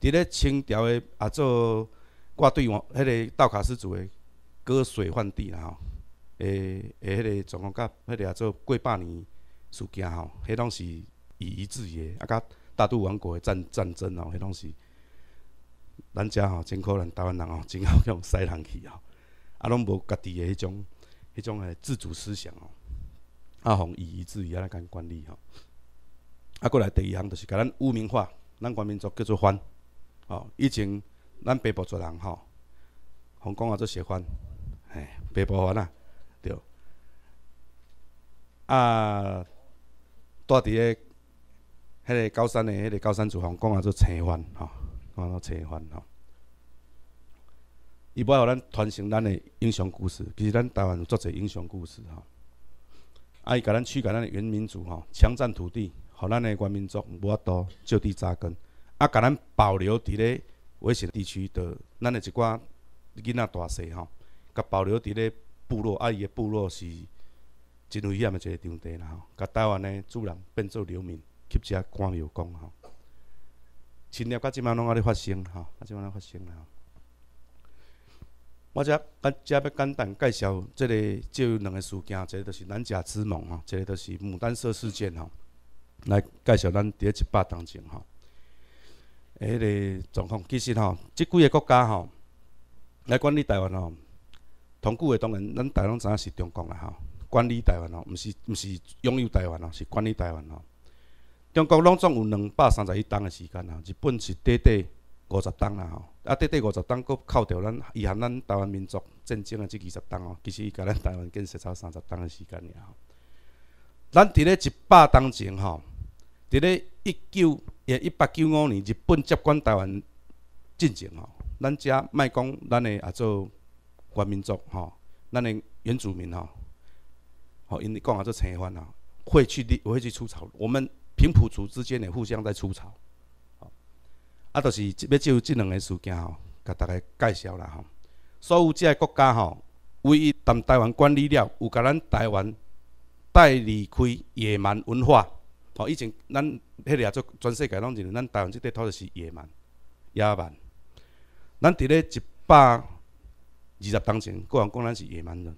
伫咧清朝的啊，做挂对王，迄个道卡斯族的割水换地啦，吼。诶诶，迄个总况甲迄个做过百年事件吼，迄拢是以夷制夷，啊甲大渡王国诶战战争吼，迄拢是咱遮吼，真可能台湾人吼，真好向西人去吼，啊拢无家己诶迄种迄种诶自主思想吼，啊，互以夷制夷来甲管理吼。啊，过来第二项就是甲咱污名化，咱国民族叫做番，哦，以前咱北部族人吼，互讲啊，做邪番，嘿，北部番啊。啊，住伫个迄个高山诶，迄个高山住房讲啊做青番吼，讲做青番吼。伊要互咱传承咱诶英雄故事，其实咱台湾有足侪英雄故事吼。啊，伊甲咱驱赶咱诶原民族吼，强占土地，互咱诶原民族无法度就地扎根。啊，甲咱保留伫咧危险地区的咱诶一寡囡仔大细吼，甲保留伫咧部落啊，伊的部落是。真危险的一个场地啦吼，甲台湾的主人变做流民，吸食官僚工吼，侵略甲即摆拢啊咧发生吼，啊即摆哪发生吼？我遮啊遮要简单介绍即个即两个事件，一个就是南下之梦吼，一个就是牡丹社事件吼，来介绍咱伫咧一百当中吼。迄个状况其实吼，即几个国家吼来管理台湾吼，同古的当然咱台拢知影是中国啦吼。管理台湾哦，毋是毋是拥有台湾哦，是管理台湾哦。中国拢总有两百三十一吨的时间哦，日本是短短五十吨啦吼，啊短短五十吨，佫扣掉咱，遗含咱台湾民族战争的这二十吨哦，其实伊甲咱台湾建设差三十吨的时间尔。咱伫咧一百当前吼，伫咧一九也一八九五年，日本接管台湾进前吼，咱遮莫讲咱诶也做原民族吼，咱诶原住民吼。因为讲啊，这情况啊，会去立，会去出草。我们平埔族之间也互相在出草。啊，就是要个就即两个事件吼，甲大家介绍啦吼。所有即个国家吼，唯一当台湾管理了，有甲咱台湾带离开野蛮文化。哦，以前咱迄个做全世界拢认为咱台湾这块土著是野蛮、野蛮。咱伫咧一百二十当前，个人讲咱是野蛮人。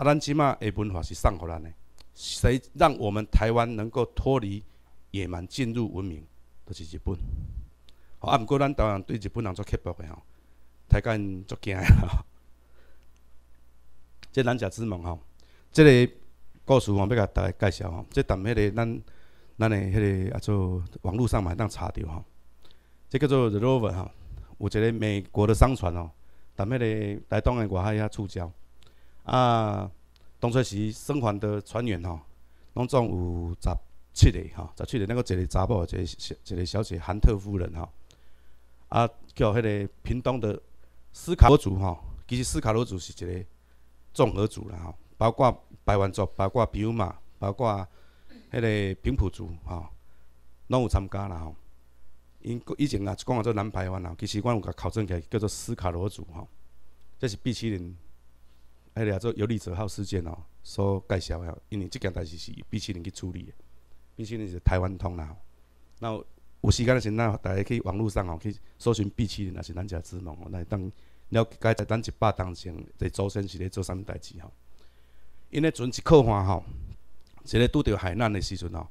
啊，咱即嘛，的文化是送互咱的，谁让我们台湾能够脱离野蛮进入文明，都是日本。啊，毋过咱当然对日本人足刻薄的吼，太跟足惊的吼。即咱只之问吼，即个故事我要甲大家介绍吼。即谈迄个咱咱的迄个啊，做网络上嘛当查到吼，即叫做 The Rover 吼，有一个美国的商船吼，谈迄个台东的外海遐触礁。啊，当初时生还的船员吼，拢总有十七个吼，十七个，那个一个查某，一个一个小姐，韩特夫人吼，啊叫迄个平东的斯卡罗族吼，其实斯卡罗族是一个综合族啦吼，包括白湾族，包括彪马，包括迄个平埔族吼，拢有参加啦吼。因以前也是讲啊，做南排湾啦，其实我有甲考证起，来叫做斯卡罗族吼，这是比七人。个聊做尤里泽号事件哦，所介绍吼，因为即件代志是碧溪人去处理的，碧溪人是台湾通啦。那有时间咧先，那大家去网络上吼，去搜寻碧溪人，也是咱遮之猛哦，来当了解在咱一百当前，在祖先是咧做啥物代志吼？因咧船一靠岸吼，一个拄着海难的时阵吼，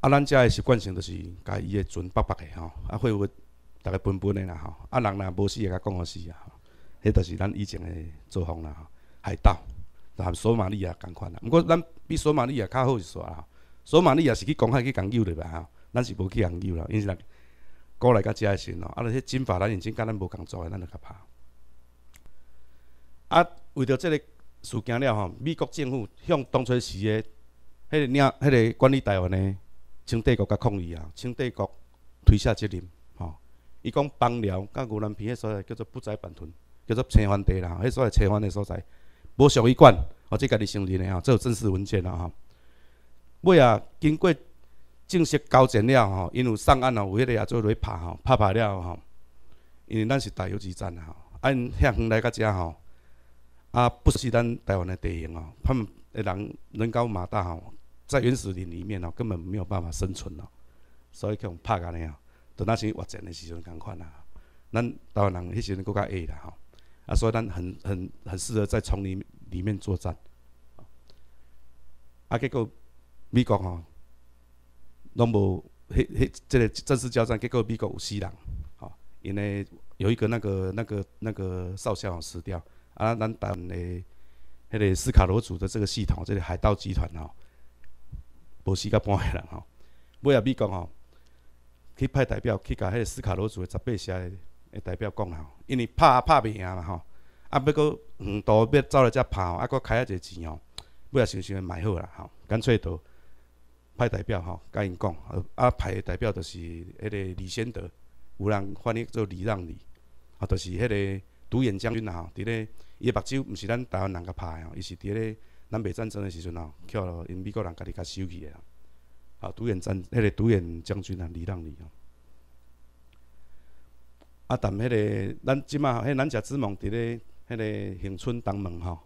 啊，咱遮的习惯性就是，甲伊的船北北的吼，啊，货物逐个分分的啦吼，啊，人若无死，会甲讲互死啊。吼。迄就是咱以前的作风啦，海盗，含索马里亚共款啦。不过咱比索马里亚较好一丝啊，索马里亚是去公海去共妖的吧？咱是无去共妖啦，因是咱过来甲食时阵哦。啊，那些进化人已经甲咱无共作个，咱就较怕。啊，为着即个事件了吼，美国政府向当初时个迄个领、迄个管理台湾的，清帝国甲抗议啊，清帝国推卸责任吼。伊讲帮僚甲牛栏片个所在叫做不宰板屯。叫做青反地啦，迄所在青反的所在，无属于管，哦，即家己承认的吼，这有正式文件啦吼。尾啊，经过正式交战了吼，因有上岸哦，有迄个也做落去拍吼，拍拍了吼。因为咱是台游击战啊，按遐远来到遮吼，啊不是咱台湾的地形哦，他们人人高马大吼，在原始林里面哦，根本没有办法生存哦，所以去拍安尼咧哦，等当时作战的时阵共款啊。咱台湾人迄时阵更较会啦吼。啊，所以咱很很很适合在丛林里面作战。啊，结果美国哦，拢无迄迄这个正式交战结果美国有死人，好，因为有一个那个那个那个少校死掉。啊，咱但的迄个斯卡罗族的这个系统，这个海盗集团哦，无死个半个人哦。尾下美国哦，去派代表去甲迄个斯卡罗族的十八下。代表讲啦，因为拍也拍袂赢嘛吼，啊要搁远道要走来这拍吼，啊搁开啊侪钱哦，要仔想想买好啦吼，干脆都派代表吼，甲因讲，啊派的代表就是迄个李先德，有人翻译做李让李，啊就是迄个独眼将军啦吼，伫咧伊的目睭毋是咱台湾人甲拍的吼，伊是伫咧南北战争的时阵吼，去互因美国人家己甲收起的，啊独眼战，迄个独眼将军啊李让李吼。啊！踮迄个，咱即马迄咱食紫梦伫咧，迄个恒春东门吼，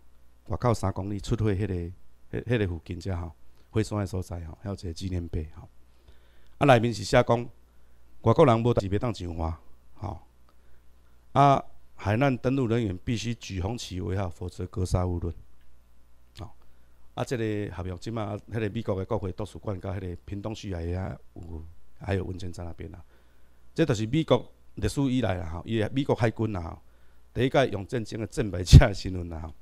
外口三公里出去迄个，迄迄个附近遮吼，火山诶所在吼，还有一个纪念碑吼。啊，内面是写讲外国人无代志袂当上岸吼。啊，海难登陆人员必须举红旗为号，否则格杀勿论。哦，啊，即个合约即马，迄个美国诶国会图书馆甲迄个平东区也遐有，还有温泉站那边啊，即都是美国。历史以来啦，吼，伊也美国海军啦，吼，第一届用真正的战备车新闻啦，吼，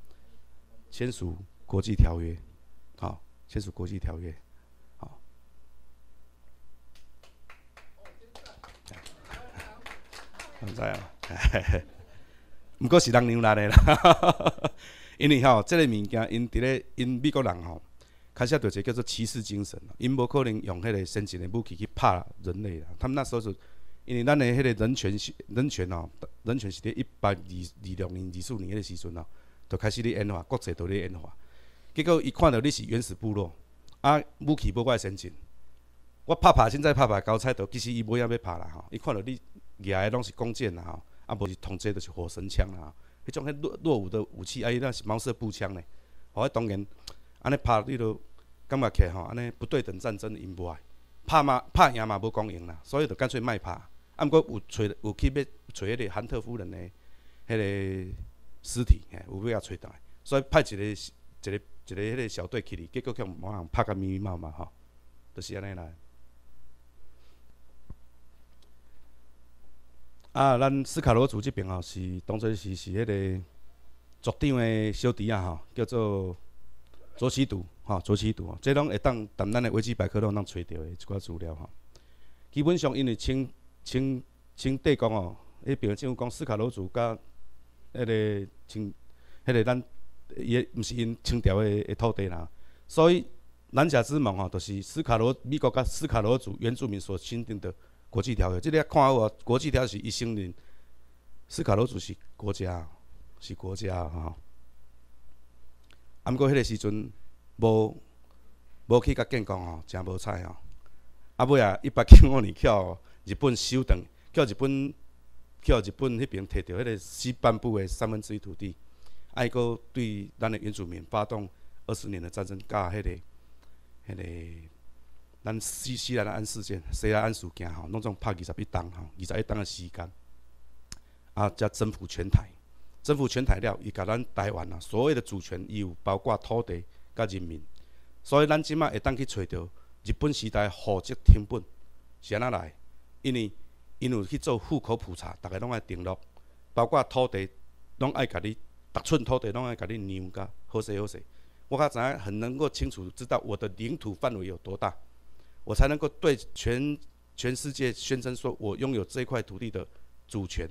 签署国际条约，好，签署国际条约，好。在啊，唔过是人牛来的啦，因为吼，这个物件，因伫咧，因美国人吼，开始著一个叫做骑士精神因无可能用迄个先进的武器去拍人类啦，他们那时候是因为咱的迄个人权是人权哦，人权是伫一八二二六年、二四年迄个时阵哦，就开始伫演化，国际都伫演化。结果伊看到你是原始部落，啊，武器无管先进，我拍拍现在拍拍交差，刀，其实伊无啥要拍啦吼。伊看到你牙拢是弓箭啦吼，啊无是统制就是火神枪啦吼，迄种迄落落伍的武器，伊那是毛瑟步枪吼、迄当然安尼拍你都感觉起吼，安尼不对等战争赢不来，拍嘛拍赢嘛无光赢啦，所以就干脆卖拍。啊，毋过有找有去要找迄个韩特夫人的迄个尸体，吓，有要佮找倒来，所以派一个一个一个迄个小队去哩，结果向某人拍个密密麻麻，吼，就是安尼来。啊，咱斯卡罗族即边吼是当做是是迄个族长的小弟啊，吼，叫做卓西杜，吼，卓西杜，即拢会当从咱的维基百科都有通找着的，一寡资料，吼。基本上因为清请请地讲哦，迄边怎样讲？斯卡罗族甲迄个，清，迄个咱伊毋是因清朝诶个土地啦。所以南岬之盟吼，就是斯卡罗美国甲斯卡罗族原住民所签订的国际条约。即个看哦，国际条约是一生人，斯卡罗族是国家，是国家吼。啊，毋过迄个时阵，无无去甲建功哦，诚无彩哦。啊尾啊，一八九五年去。哦。日本收腾，叫日本叫日本迄爿摕到迄个西半部的三分之一土地，还个对咱的原住民发动二十年的战争，甲迄个迄个咱西西兰安事件、西兰安事件吼，拢总拍二十一档吼，二十一档的时间，啊才征服全台。征服全台了，伊甲咱台湾啊，所有的主权义务，包括土地、甲人民，所以咱即马会当去找到日本时代户籍停本是安怎来？因为因为去做户口普查，大家拢爱登录，包括土地，拢爱甲你逐寸土地，拢爱甲你量噶，好势好势。我较知影很能够清楚知道我的领土范围有多大，我才能够对全全世界宣称说我拥有这块土地的主权，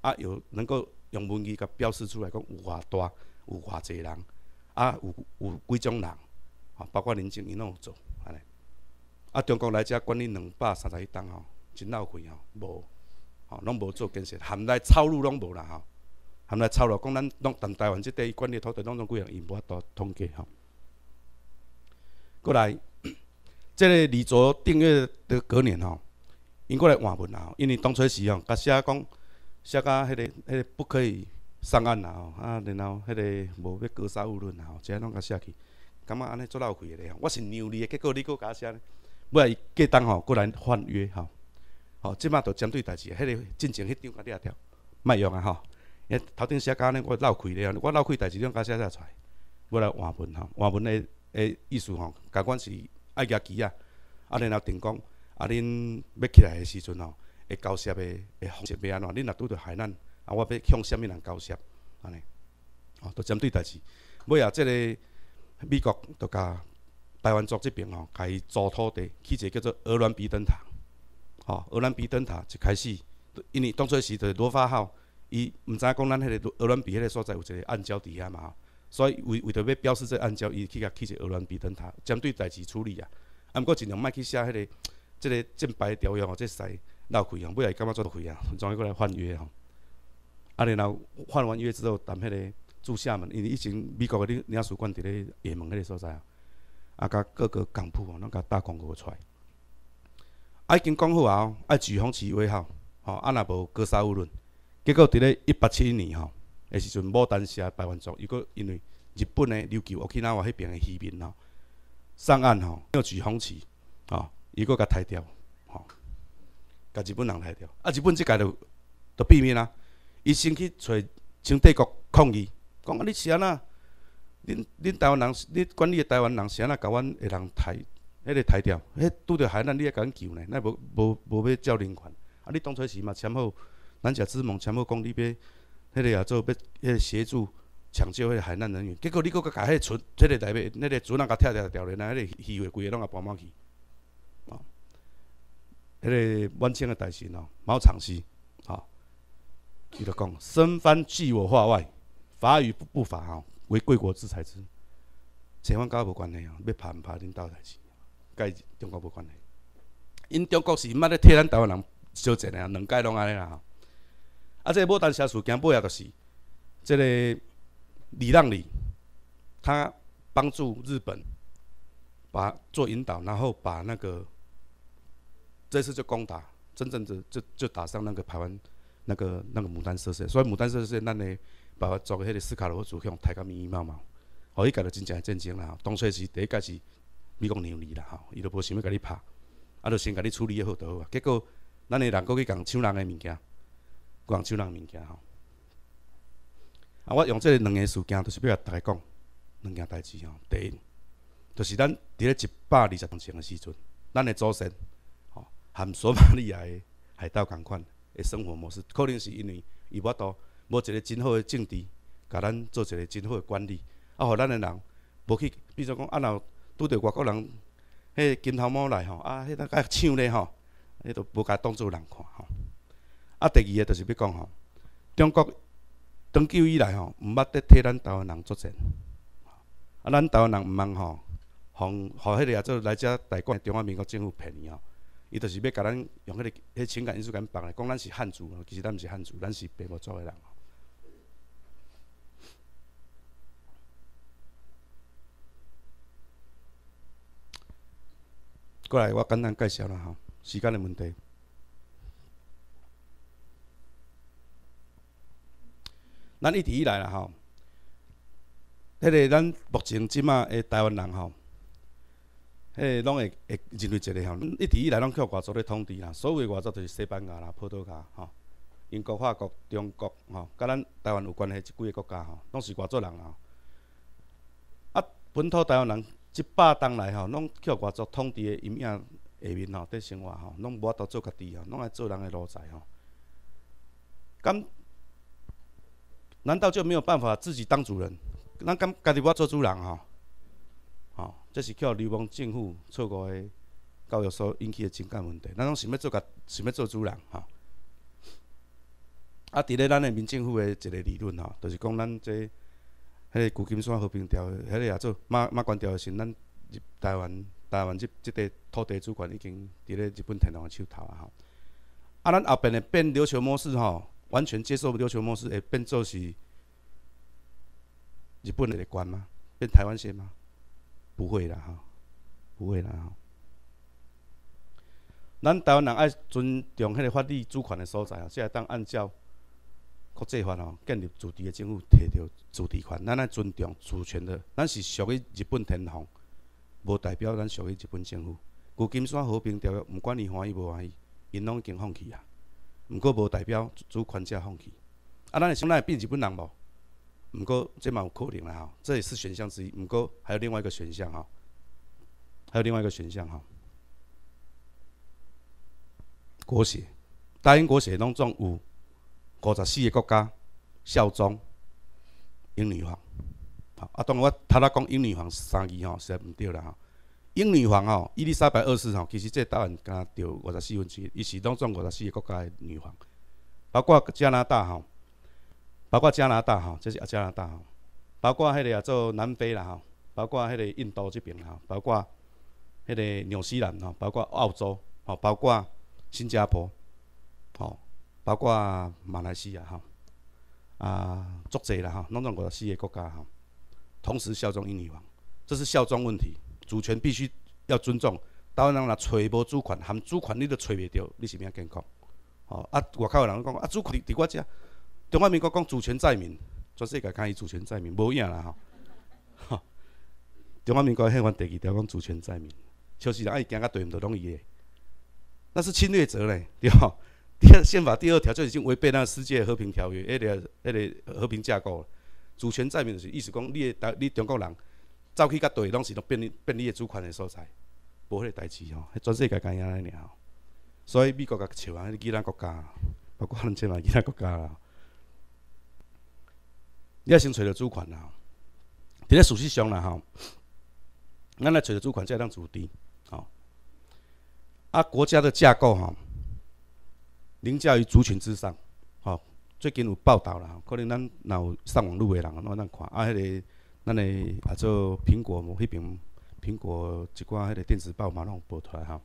啊，有能够用文字甲表示出来，讲有偌大，有偌济人，啊，有有几种人，啊，包括林种，伊拢有做，安尼，啊，中国来遮管理两百三十一档吼。真浪费吼，无吼，拢无做建设，含来草路拢无啦吼，含来草路讲咱拢但台湾即块管理土地拢拢几样，伊无法度统计吼。过来，即 个李卓订阅的隔年吼，因过来换文啊，因为当初时吼，甲写讲写甲迄个迄个不可以上岸啦吼，啊然后迄个无要格杀勿论啦吼，个拢甲写去，感觉安尼足浪费个咧吼。我是让你诶，结果你佫加写，尾过冬吼，过来换约吼。哦，即摆著针对代志，迄个进前迄张甲你掉，莫卖用啊吼！迄头顶写啊安尼，我闹开了，我闹开代志，你讲写写出。要来换文吼，换文诶诶意思吼，甲阮是爱家己啊。啊，然后定讲啊，恁要起来诶时阵吼，会交涉诶，会方式要安怎？恁若拄着海难，啊，我要向啥物人交涉安尼？哦，著针对代志。尾后，即个美国著甲台湾族即边吼，甲伊租土地，起一个叫做“俄卵鼻灯塔”。哦，俄兰比灯塔一开始，因为当初是伫罗发号，伊毋知影讲咱迄个俄罗比迄个所在有一个暗礁伫遐嘛，所以为为着要表示这暗礁，伊去甲起一个俄兰比灯塔，针对代志处理啊。啊，毋过尽量莫去写迄个，即个正白条约吼，使西闹开吼，尾来感觉做多费啊，所以过来换约吼。啊，然后换完约之后，谈迄个驻厦门，因为以前美国的领领事馆伫咧厦门迄个所在啊，啊，甲各个港埠哦，拢甲打广告出。来。已经讲好啊！爱举红旗为号，吼，啊，若无格杀无论。结果，伫咧一八七一年吼，诶时阵，牡丹社摆万族，又过因为日本诶琉球，我去那外迄边诶渔民吼，上岸吼，要举红旗，吼，伊过甲杀掉，吼，甲日本人杀掉。啊，日本即届着，着避免啊！伊先去找清帝国抗议，讲啊，你是安那？恁恁台湾人，你管理诶台湾人是安那，甲阮诶人杀？迄个台掉，迄拄着海难，你甲敢救呢？那无无无要照人权。啊，你当初时嘛签好，咱遮纸网签好，讲你要，迄个也做要，迄协助抢救迄个海难人员。结果你佫甲迄个船，迄个台面，那个船人甲拆掉掉咧，那迄个鱼尾规个拢也搬冇去。啊，迄个万千个大事哦，毛长识。啊，伊就讲身翻自我化外，法与不不法吼，为贵国制裁之，千万搞无关吼。要拍判拍恁兜代志。甲中国无关系，因中国是毋捌咧替咱台湾人烧钱诶，两届拢安尼啦。啊，即牡丹社事件尾啊，著是，即个李让礼，他帮助日本把做引导，然后把那个这次就攻打，真正的就就打上那个台湾那个那个牡丹社社，所以牡丹社社那内把做迄个斯卡罗族向台个密密麻麻，哦，伊个著真正战争啦，当初是第一届是。美国让儿啦，吼，伊都无想要甲你拍，啊，就先甲你处理好就好啊。结果，咱个人过去共抢人个物件，共抢人物件吼。啊，我用即两个事件，就是欲甲大家讲两件代志吼。第一，就是咱伫咧一百二十年前个时阵，咱个祖先吼，含索马利亚个海盗共款个生活模式，可能是因为伊巴多无一个真好个政治，甲咱做一个真好个管理，啊，互咱个人无去，比如讲啊，若拄着外国人，迄金头毛来吼，啊，迄搭甲抢咧吼，迄都无甲当做人看吼。啊，第二个就是欲讲吼，中国长久以来吼，毋捌得替咱台湾人作战，啊，咱台湾人毋茫吼，互互迄个啊做来遮代管中华民国政府骗伊吼，伊就是要甲咱用迄个迄情感因素甲咱绑来，讲咱是汉族，其实咱毋是汉族，咱是白族的人。过来，我简单介绍了吼，时间的问题。咱一直以来啦吼，迄个咱目前即马诶台湾人吼，迄个拢会会认为一个吼，一直以来拢靠外族咧统治啦。所谓外族，就是西班牙啦、葡萄牙吼、英国、法国、中国吼，甲咱台湾有关系即几个国家吼，拢是外族人啦。啊，本土台湾人。一百当来吼，拢叫我外族统治的阴影下面吼，在生活吼，拢无法度做家己吼，拢爱做人的奴才吼。敢难道就没有办法自己当主人？咱敢家己无法做主人吼？吼，这是叫流氓政府错误的教育所引起的情感问题。咱拢想要做家，想要做主人吼。啊，伫咧咱的民政府的一个理论吼，就是讲咱这。迄个旧金山和平条约，迄个也做马马关条约是咱台湾台湾这这块土地主权已经伫咧日本天皇手头啊吼。啊，咱后边的变琉球模式吼，完全接受琉球模式会变做是日本的关吗？变台湾省吗？不会的吼，不会的吼。咱台湾人爱尊重迄个法律主权的所在啊，现在当按照。国际法吼，建立自治的政府，摕到自治权。咱来尊重主权的，咱是属于日本天皇，无代表咱属于日本政府。旧金山和平条约，毋管伊欢喜无欢喜，因拢已经放弃啊。毋过无代表主权者放弃。啊，咱会想，咱会变日本人无？毋过这嘛有可能啊吼，这也是选项之一。毋过还有另外一个选项吼，还有另外一个选项吼，国血，大英国血拢中有。五十四个国家效忠英女皇。好，啊，当然我头阿讲英女皇三字吼，实在毋对啦。吼。英女皇吼，伊丽莎白二世吼，其实这答案敢若到五十四分之，一，伊是当算五十四个国家的女皇，包括加拿大吼，包括加拿大吼，这是啊加拿大吼，包括迄个啊做南非啦吼，包括迄个印度这边吼，包括迄个纽西兰吼，包括澳洲吼，包括新加坡吼。包括马来西亚哈啊，足济啦哈，拢种国四个国家哈，同时效忠英女王，这是效忠问题，主权必须要尊重。台湾人若揣无主权，含主权你都揣袂着，你是咩健康？哦，啊，外口的人讲啊，主权伫我遮。中华民国讲主权在民，全世界看伊主权在民，无影啦吼。中华民国宪法第二条讲主权在民，就是啊，伊行甲对毋到拢伊诶，那是侵略者嘞，对。吼。宪法第二条就已经违背那世界和平条约，迄个、迄个和平架构，了。主权在民就是意思讲，你、你中国人，走去甲地拢是拢变变你的主权的所在，无迄个代志吼，迄全世界间也尼尔。吼，所以美国甲笑啊，其他国家，包括咱即嘛其他国家，啦，你先找着主权啦，伫咧事实上啦吼，咱来找着主权才当主题，吼。啊国家的架构吼。凌驾于族群之上，吼！最近有报道啦，可能咱若有上网路的人，拢有在看。啊，迄个咱的啊，做苹果无迄边，苹果一寡迄个电子报嘛，拢有出来哈。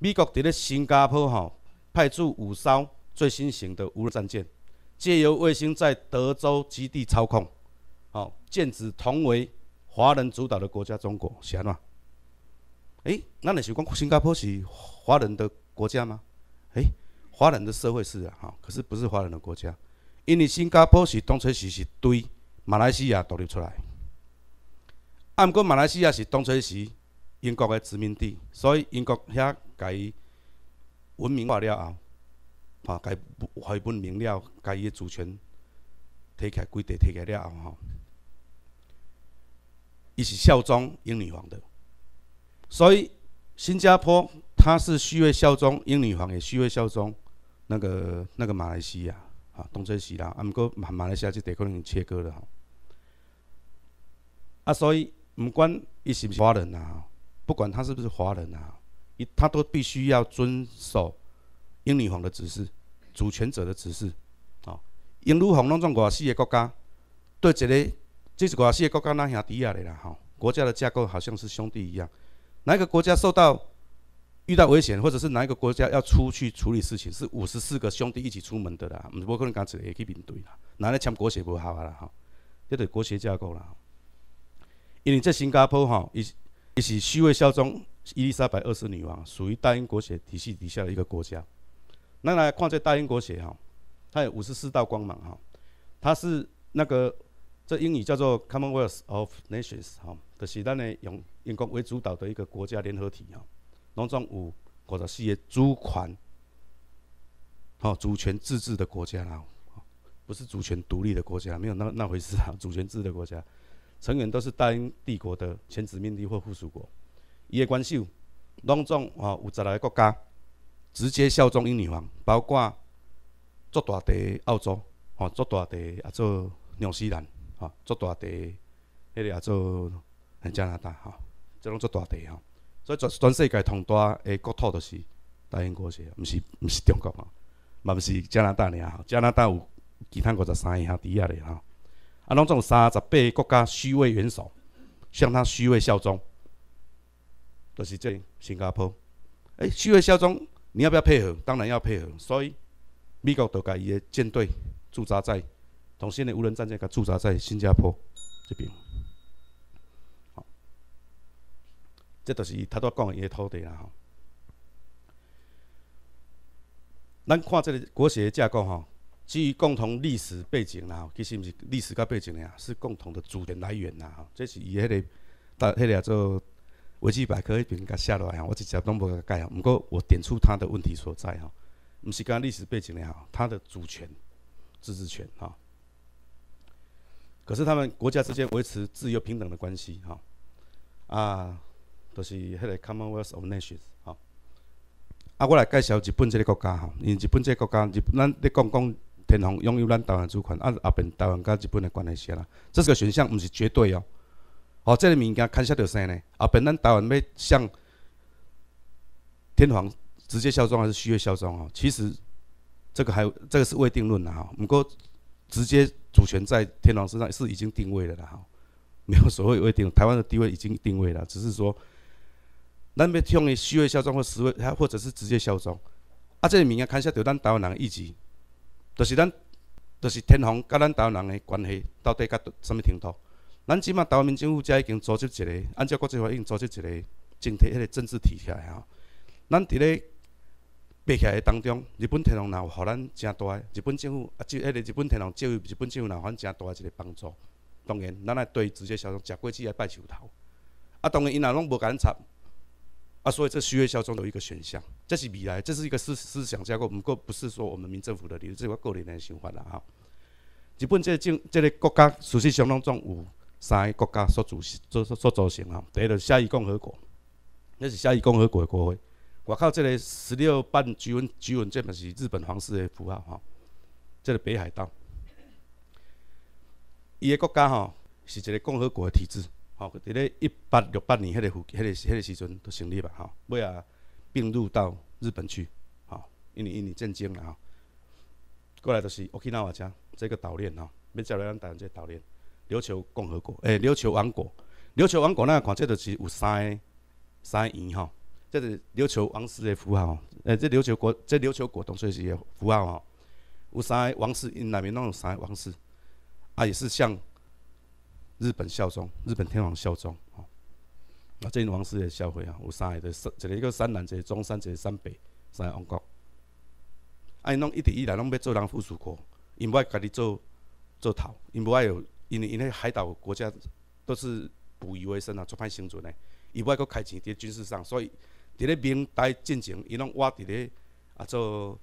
美国伫咧新加坡吼，派驻五艘最新型的无人战舰，借由卫星在德州基地操控。好，剑指同为华人主导的国家中国，是安怎？哎，咱诶想讲新加坡是华人的国家吗？诶。华人的社会是啊，哈，可是不是华人的国家，因为新加坡是东吹时是对马来西亚独立出来，按过马来西亚是东吹时英国的殖民地，所以英国遐改文明化了后，啊，改回文明了，改伊的主权提起来，归地提起来了后，哈，伊是效忠英女王的，所以新加坡它是虚位效忠英女王也虚位效忠。那个那个马来西亚啊，东征西啦，啊，唔过马马来西亚就块可能切割了吼。啊，所以毋管是毋是华人啊，不管他是不是华人啊，伊他都必须要遵守英女皇的指示、主权者的指示。哦，英女王拢在 o 四个国家，对一个即是 o 四个国家那兄弟啊的啦吼，国家的架构好像是兄弟一样，哪一个国家受到？遇到危险，或者是哪一个国家要出去处理事情，是五十四个兄弟一起出门的啦。唔，不可能讲只 A 级兵队啦。哪来签国协不好啦？哈，这个国学架构啦。因为在新加坡哈，伊是虚位效忠伊丽莎白二世女王，属于大英国学体系底下的一个国家。那来看这大英国学哈，它有五十四道光芒哈。它是那个这英语叫做 Commonwealth of Nations 哈，就是咱的用英国为主导的一个国家联合体哈。囊种五，或者是些主权，吼主权自治的国家啦，不是主权独立的国家，没有那那回事啊。主权制的国家，成员都是大英帝国的前殖民地或附属国，一些关系，囊种啊有十来个国家，直接效忠英女王，包括做大帝澳洲，吼作大帝也做纽西兰，吼作大帝，迄个也做加拿大，吼，这拢做大帝吼。所以全全世界同大的国土都是答应过是，毋是毋是中国嘛，嘛毋是加拿大尔，加拿大有其他五十三个兄弟啊咧吼，啊，拢总有三十八个国家虚位元首，向他虚位效忠，就是这新加坡。诶，虚位效忠你要不要配合？当然要配合。所以美国就甲伊诶舰队驻扎在，同新的无人战舰，甲驻扎在新加坡这边。这都是他都讲伊个土地啦吼。咱看这个国学架构吼，基于共同历史背景啦吼，其实毋是历史甲背景俩，是共同的主权来源啦吼。这是伊迄个搭迄个做维基百科迄边噶写落吼，我直接都无个改啊。不过我点出他的问题所在吼，毋是讲历史背景俩吼，他的主权自治权吼。可是他们国家之间维持自由平等的关系哈啊。就是迄个 Commonwealth of Nations 哦。啊，我来介绍日本这个国家哈。因日本这个国家，日本咱咧讲讲天皇拥有咱台湾主权，啊，后边台湾甲日本的关系啦，这是个选项，毋是绝对哦。哦，这个物件牵涉着啥呢？后边咱台湾要向天皇直接效忠还是需要效忠哦？其实这个还这个是未定论的哈。不过直接主权在天皇身上是已经定位了啦哈，没有所谓未定，台湾的地位已经定位了，只是说。咱要向伊虚伪操纵或实位，或者是直接操纵，啊！这个物件牵涉到咱台湾人的意志，著是咱，著是天皇甲咱台湾人的关系到底甲什么程度？咱即满台湾民政府，即已经组织一个，按照国际法已经组织一个整体迄个政治体系吼。咱伫咧爬起来当中，日本天皇若有互咱诚大个，日本政府啊，即迄个日本天皇借日本政府有咱诚大个一个帮助。当然，咱来对直接操纵，食过去来拜树头，啊！当然，伊若拢无甲咱插。所以，这虚伪效忠有一个选项，这是未来，这是一个思思想架构，唔过不是说我们民政府的，由，这个个人来想法了哈。日本这个这个国家，事实上当总有三个国家所组所所组成啊。第一个是夏威共和国，那是夏威共和国的国徽，我靠，这个十六瓣菊纹菊纹，这个是日本皇室的符号哈。这个北海道。一个国家哈，是一个共和国的体制。吼，伫咧一八六八年迄个、迄个、迄个时阵都成立吧，吼，尾也并入到日本去，吼，因为因为战争啦，吼，过来就是屋企那话讲，这个岛链，吼，要再来咱湾这岛链，琉球共和国，诶，琉球王国，琉球王国咱看，即就是有三个三个圆，吼，这是琉球王室的符号，诶，这琉球国，这琉球国当初是个符号，吼，有三个王室，因内面拢有三个王室，啊，也是像。日本孝庄，日本天皇孝庄，吼，啊，这王室也销毁啊。有三个，一个一个山南，一个中山，一个山北，三个王国。啊，因弄一直以来拢要做人附属国，因无爱家己做做头，因无爱有，因为因为海岛国家都是捕鱼为生啊，做歹生存的，伊无爱阁开钱伫军事上，所以伫咧明代进前，伊拢我伫咧啊做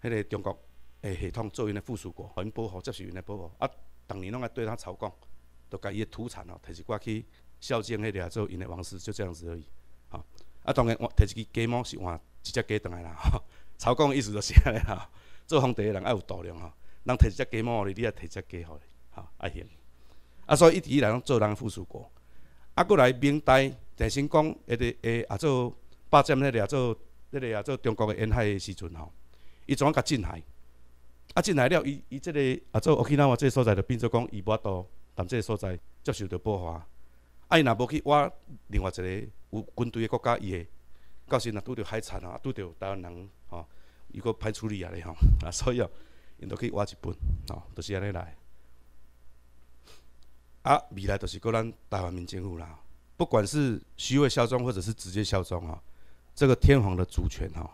迄个中国诶系统做因的附属国，因保护，接受因的保护。啊，当年拢爱对他朝贡。都甲伊的土产哦，摕一寡去孝敬迄啊，做因的王室，就这样子而已。吼啊当然，我摕一支鸡毛是换一只鸡倒来啦。吼、曹公的意思就是安尼啦，做皇帝的人爱有度量吼，人摕一只鸡毛，你你也摕一只鸡互你，吼，啊谢。啊，所以一直以来，拢做人附属国。啊，过来明代，郑成功，迄个诶啊，做霸占迄个啊做，迄个啊做中国的沿海的时阵吼，伊怎啊甲进海。啊，进来了，伊伊即个啊做，我去那啊，即个所在就变做讲无法度。咱这个所在接受着保护啊！伊若无去挖另外一个有军队的国家，伊会到时若拄着海产啊，拄着台湾人吼，如果歹处理啊嘞吼 啊，所以哦，伊都去挖日本哦，就是安尼来啊。未来著是搁咱台湾民间府啦，不管是虚伪效忠或者是直接效忠啊，这个天皇的主权吼，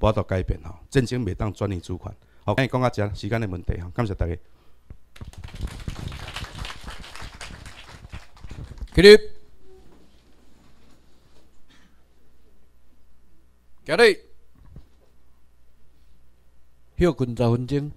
我度改变吼，政权袂当转移主权。好，跟你讲到这，时间的问题吼，感谢大家。立！起立，休息十分钟。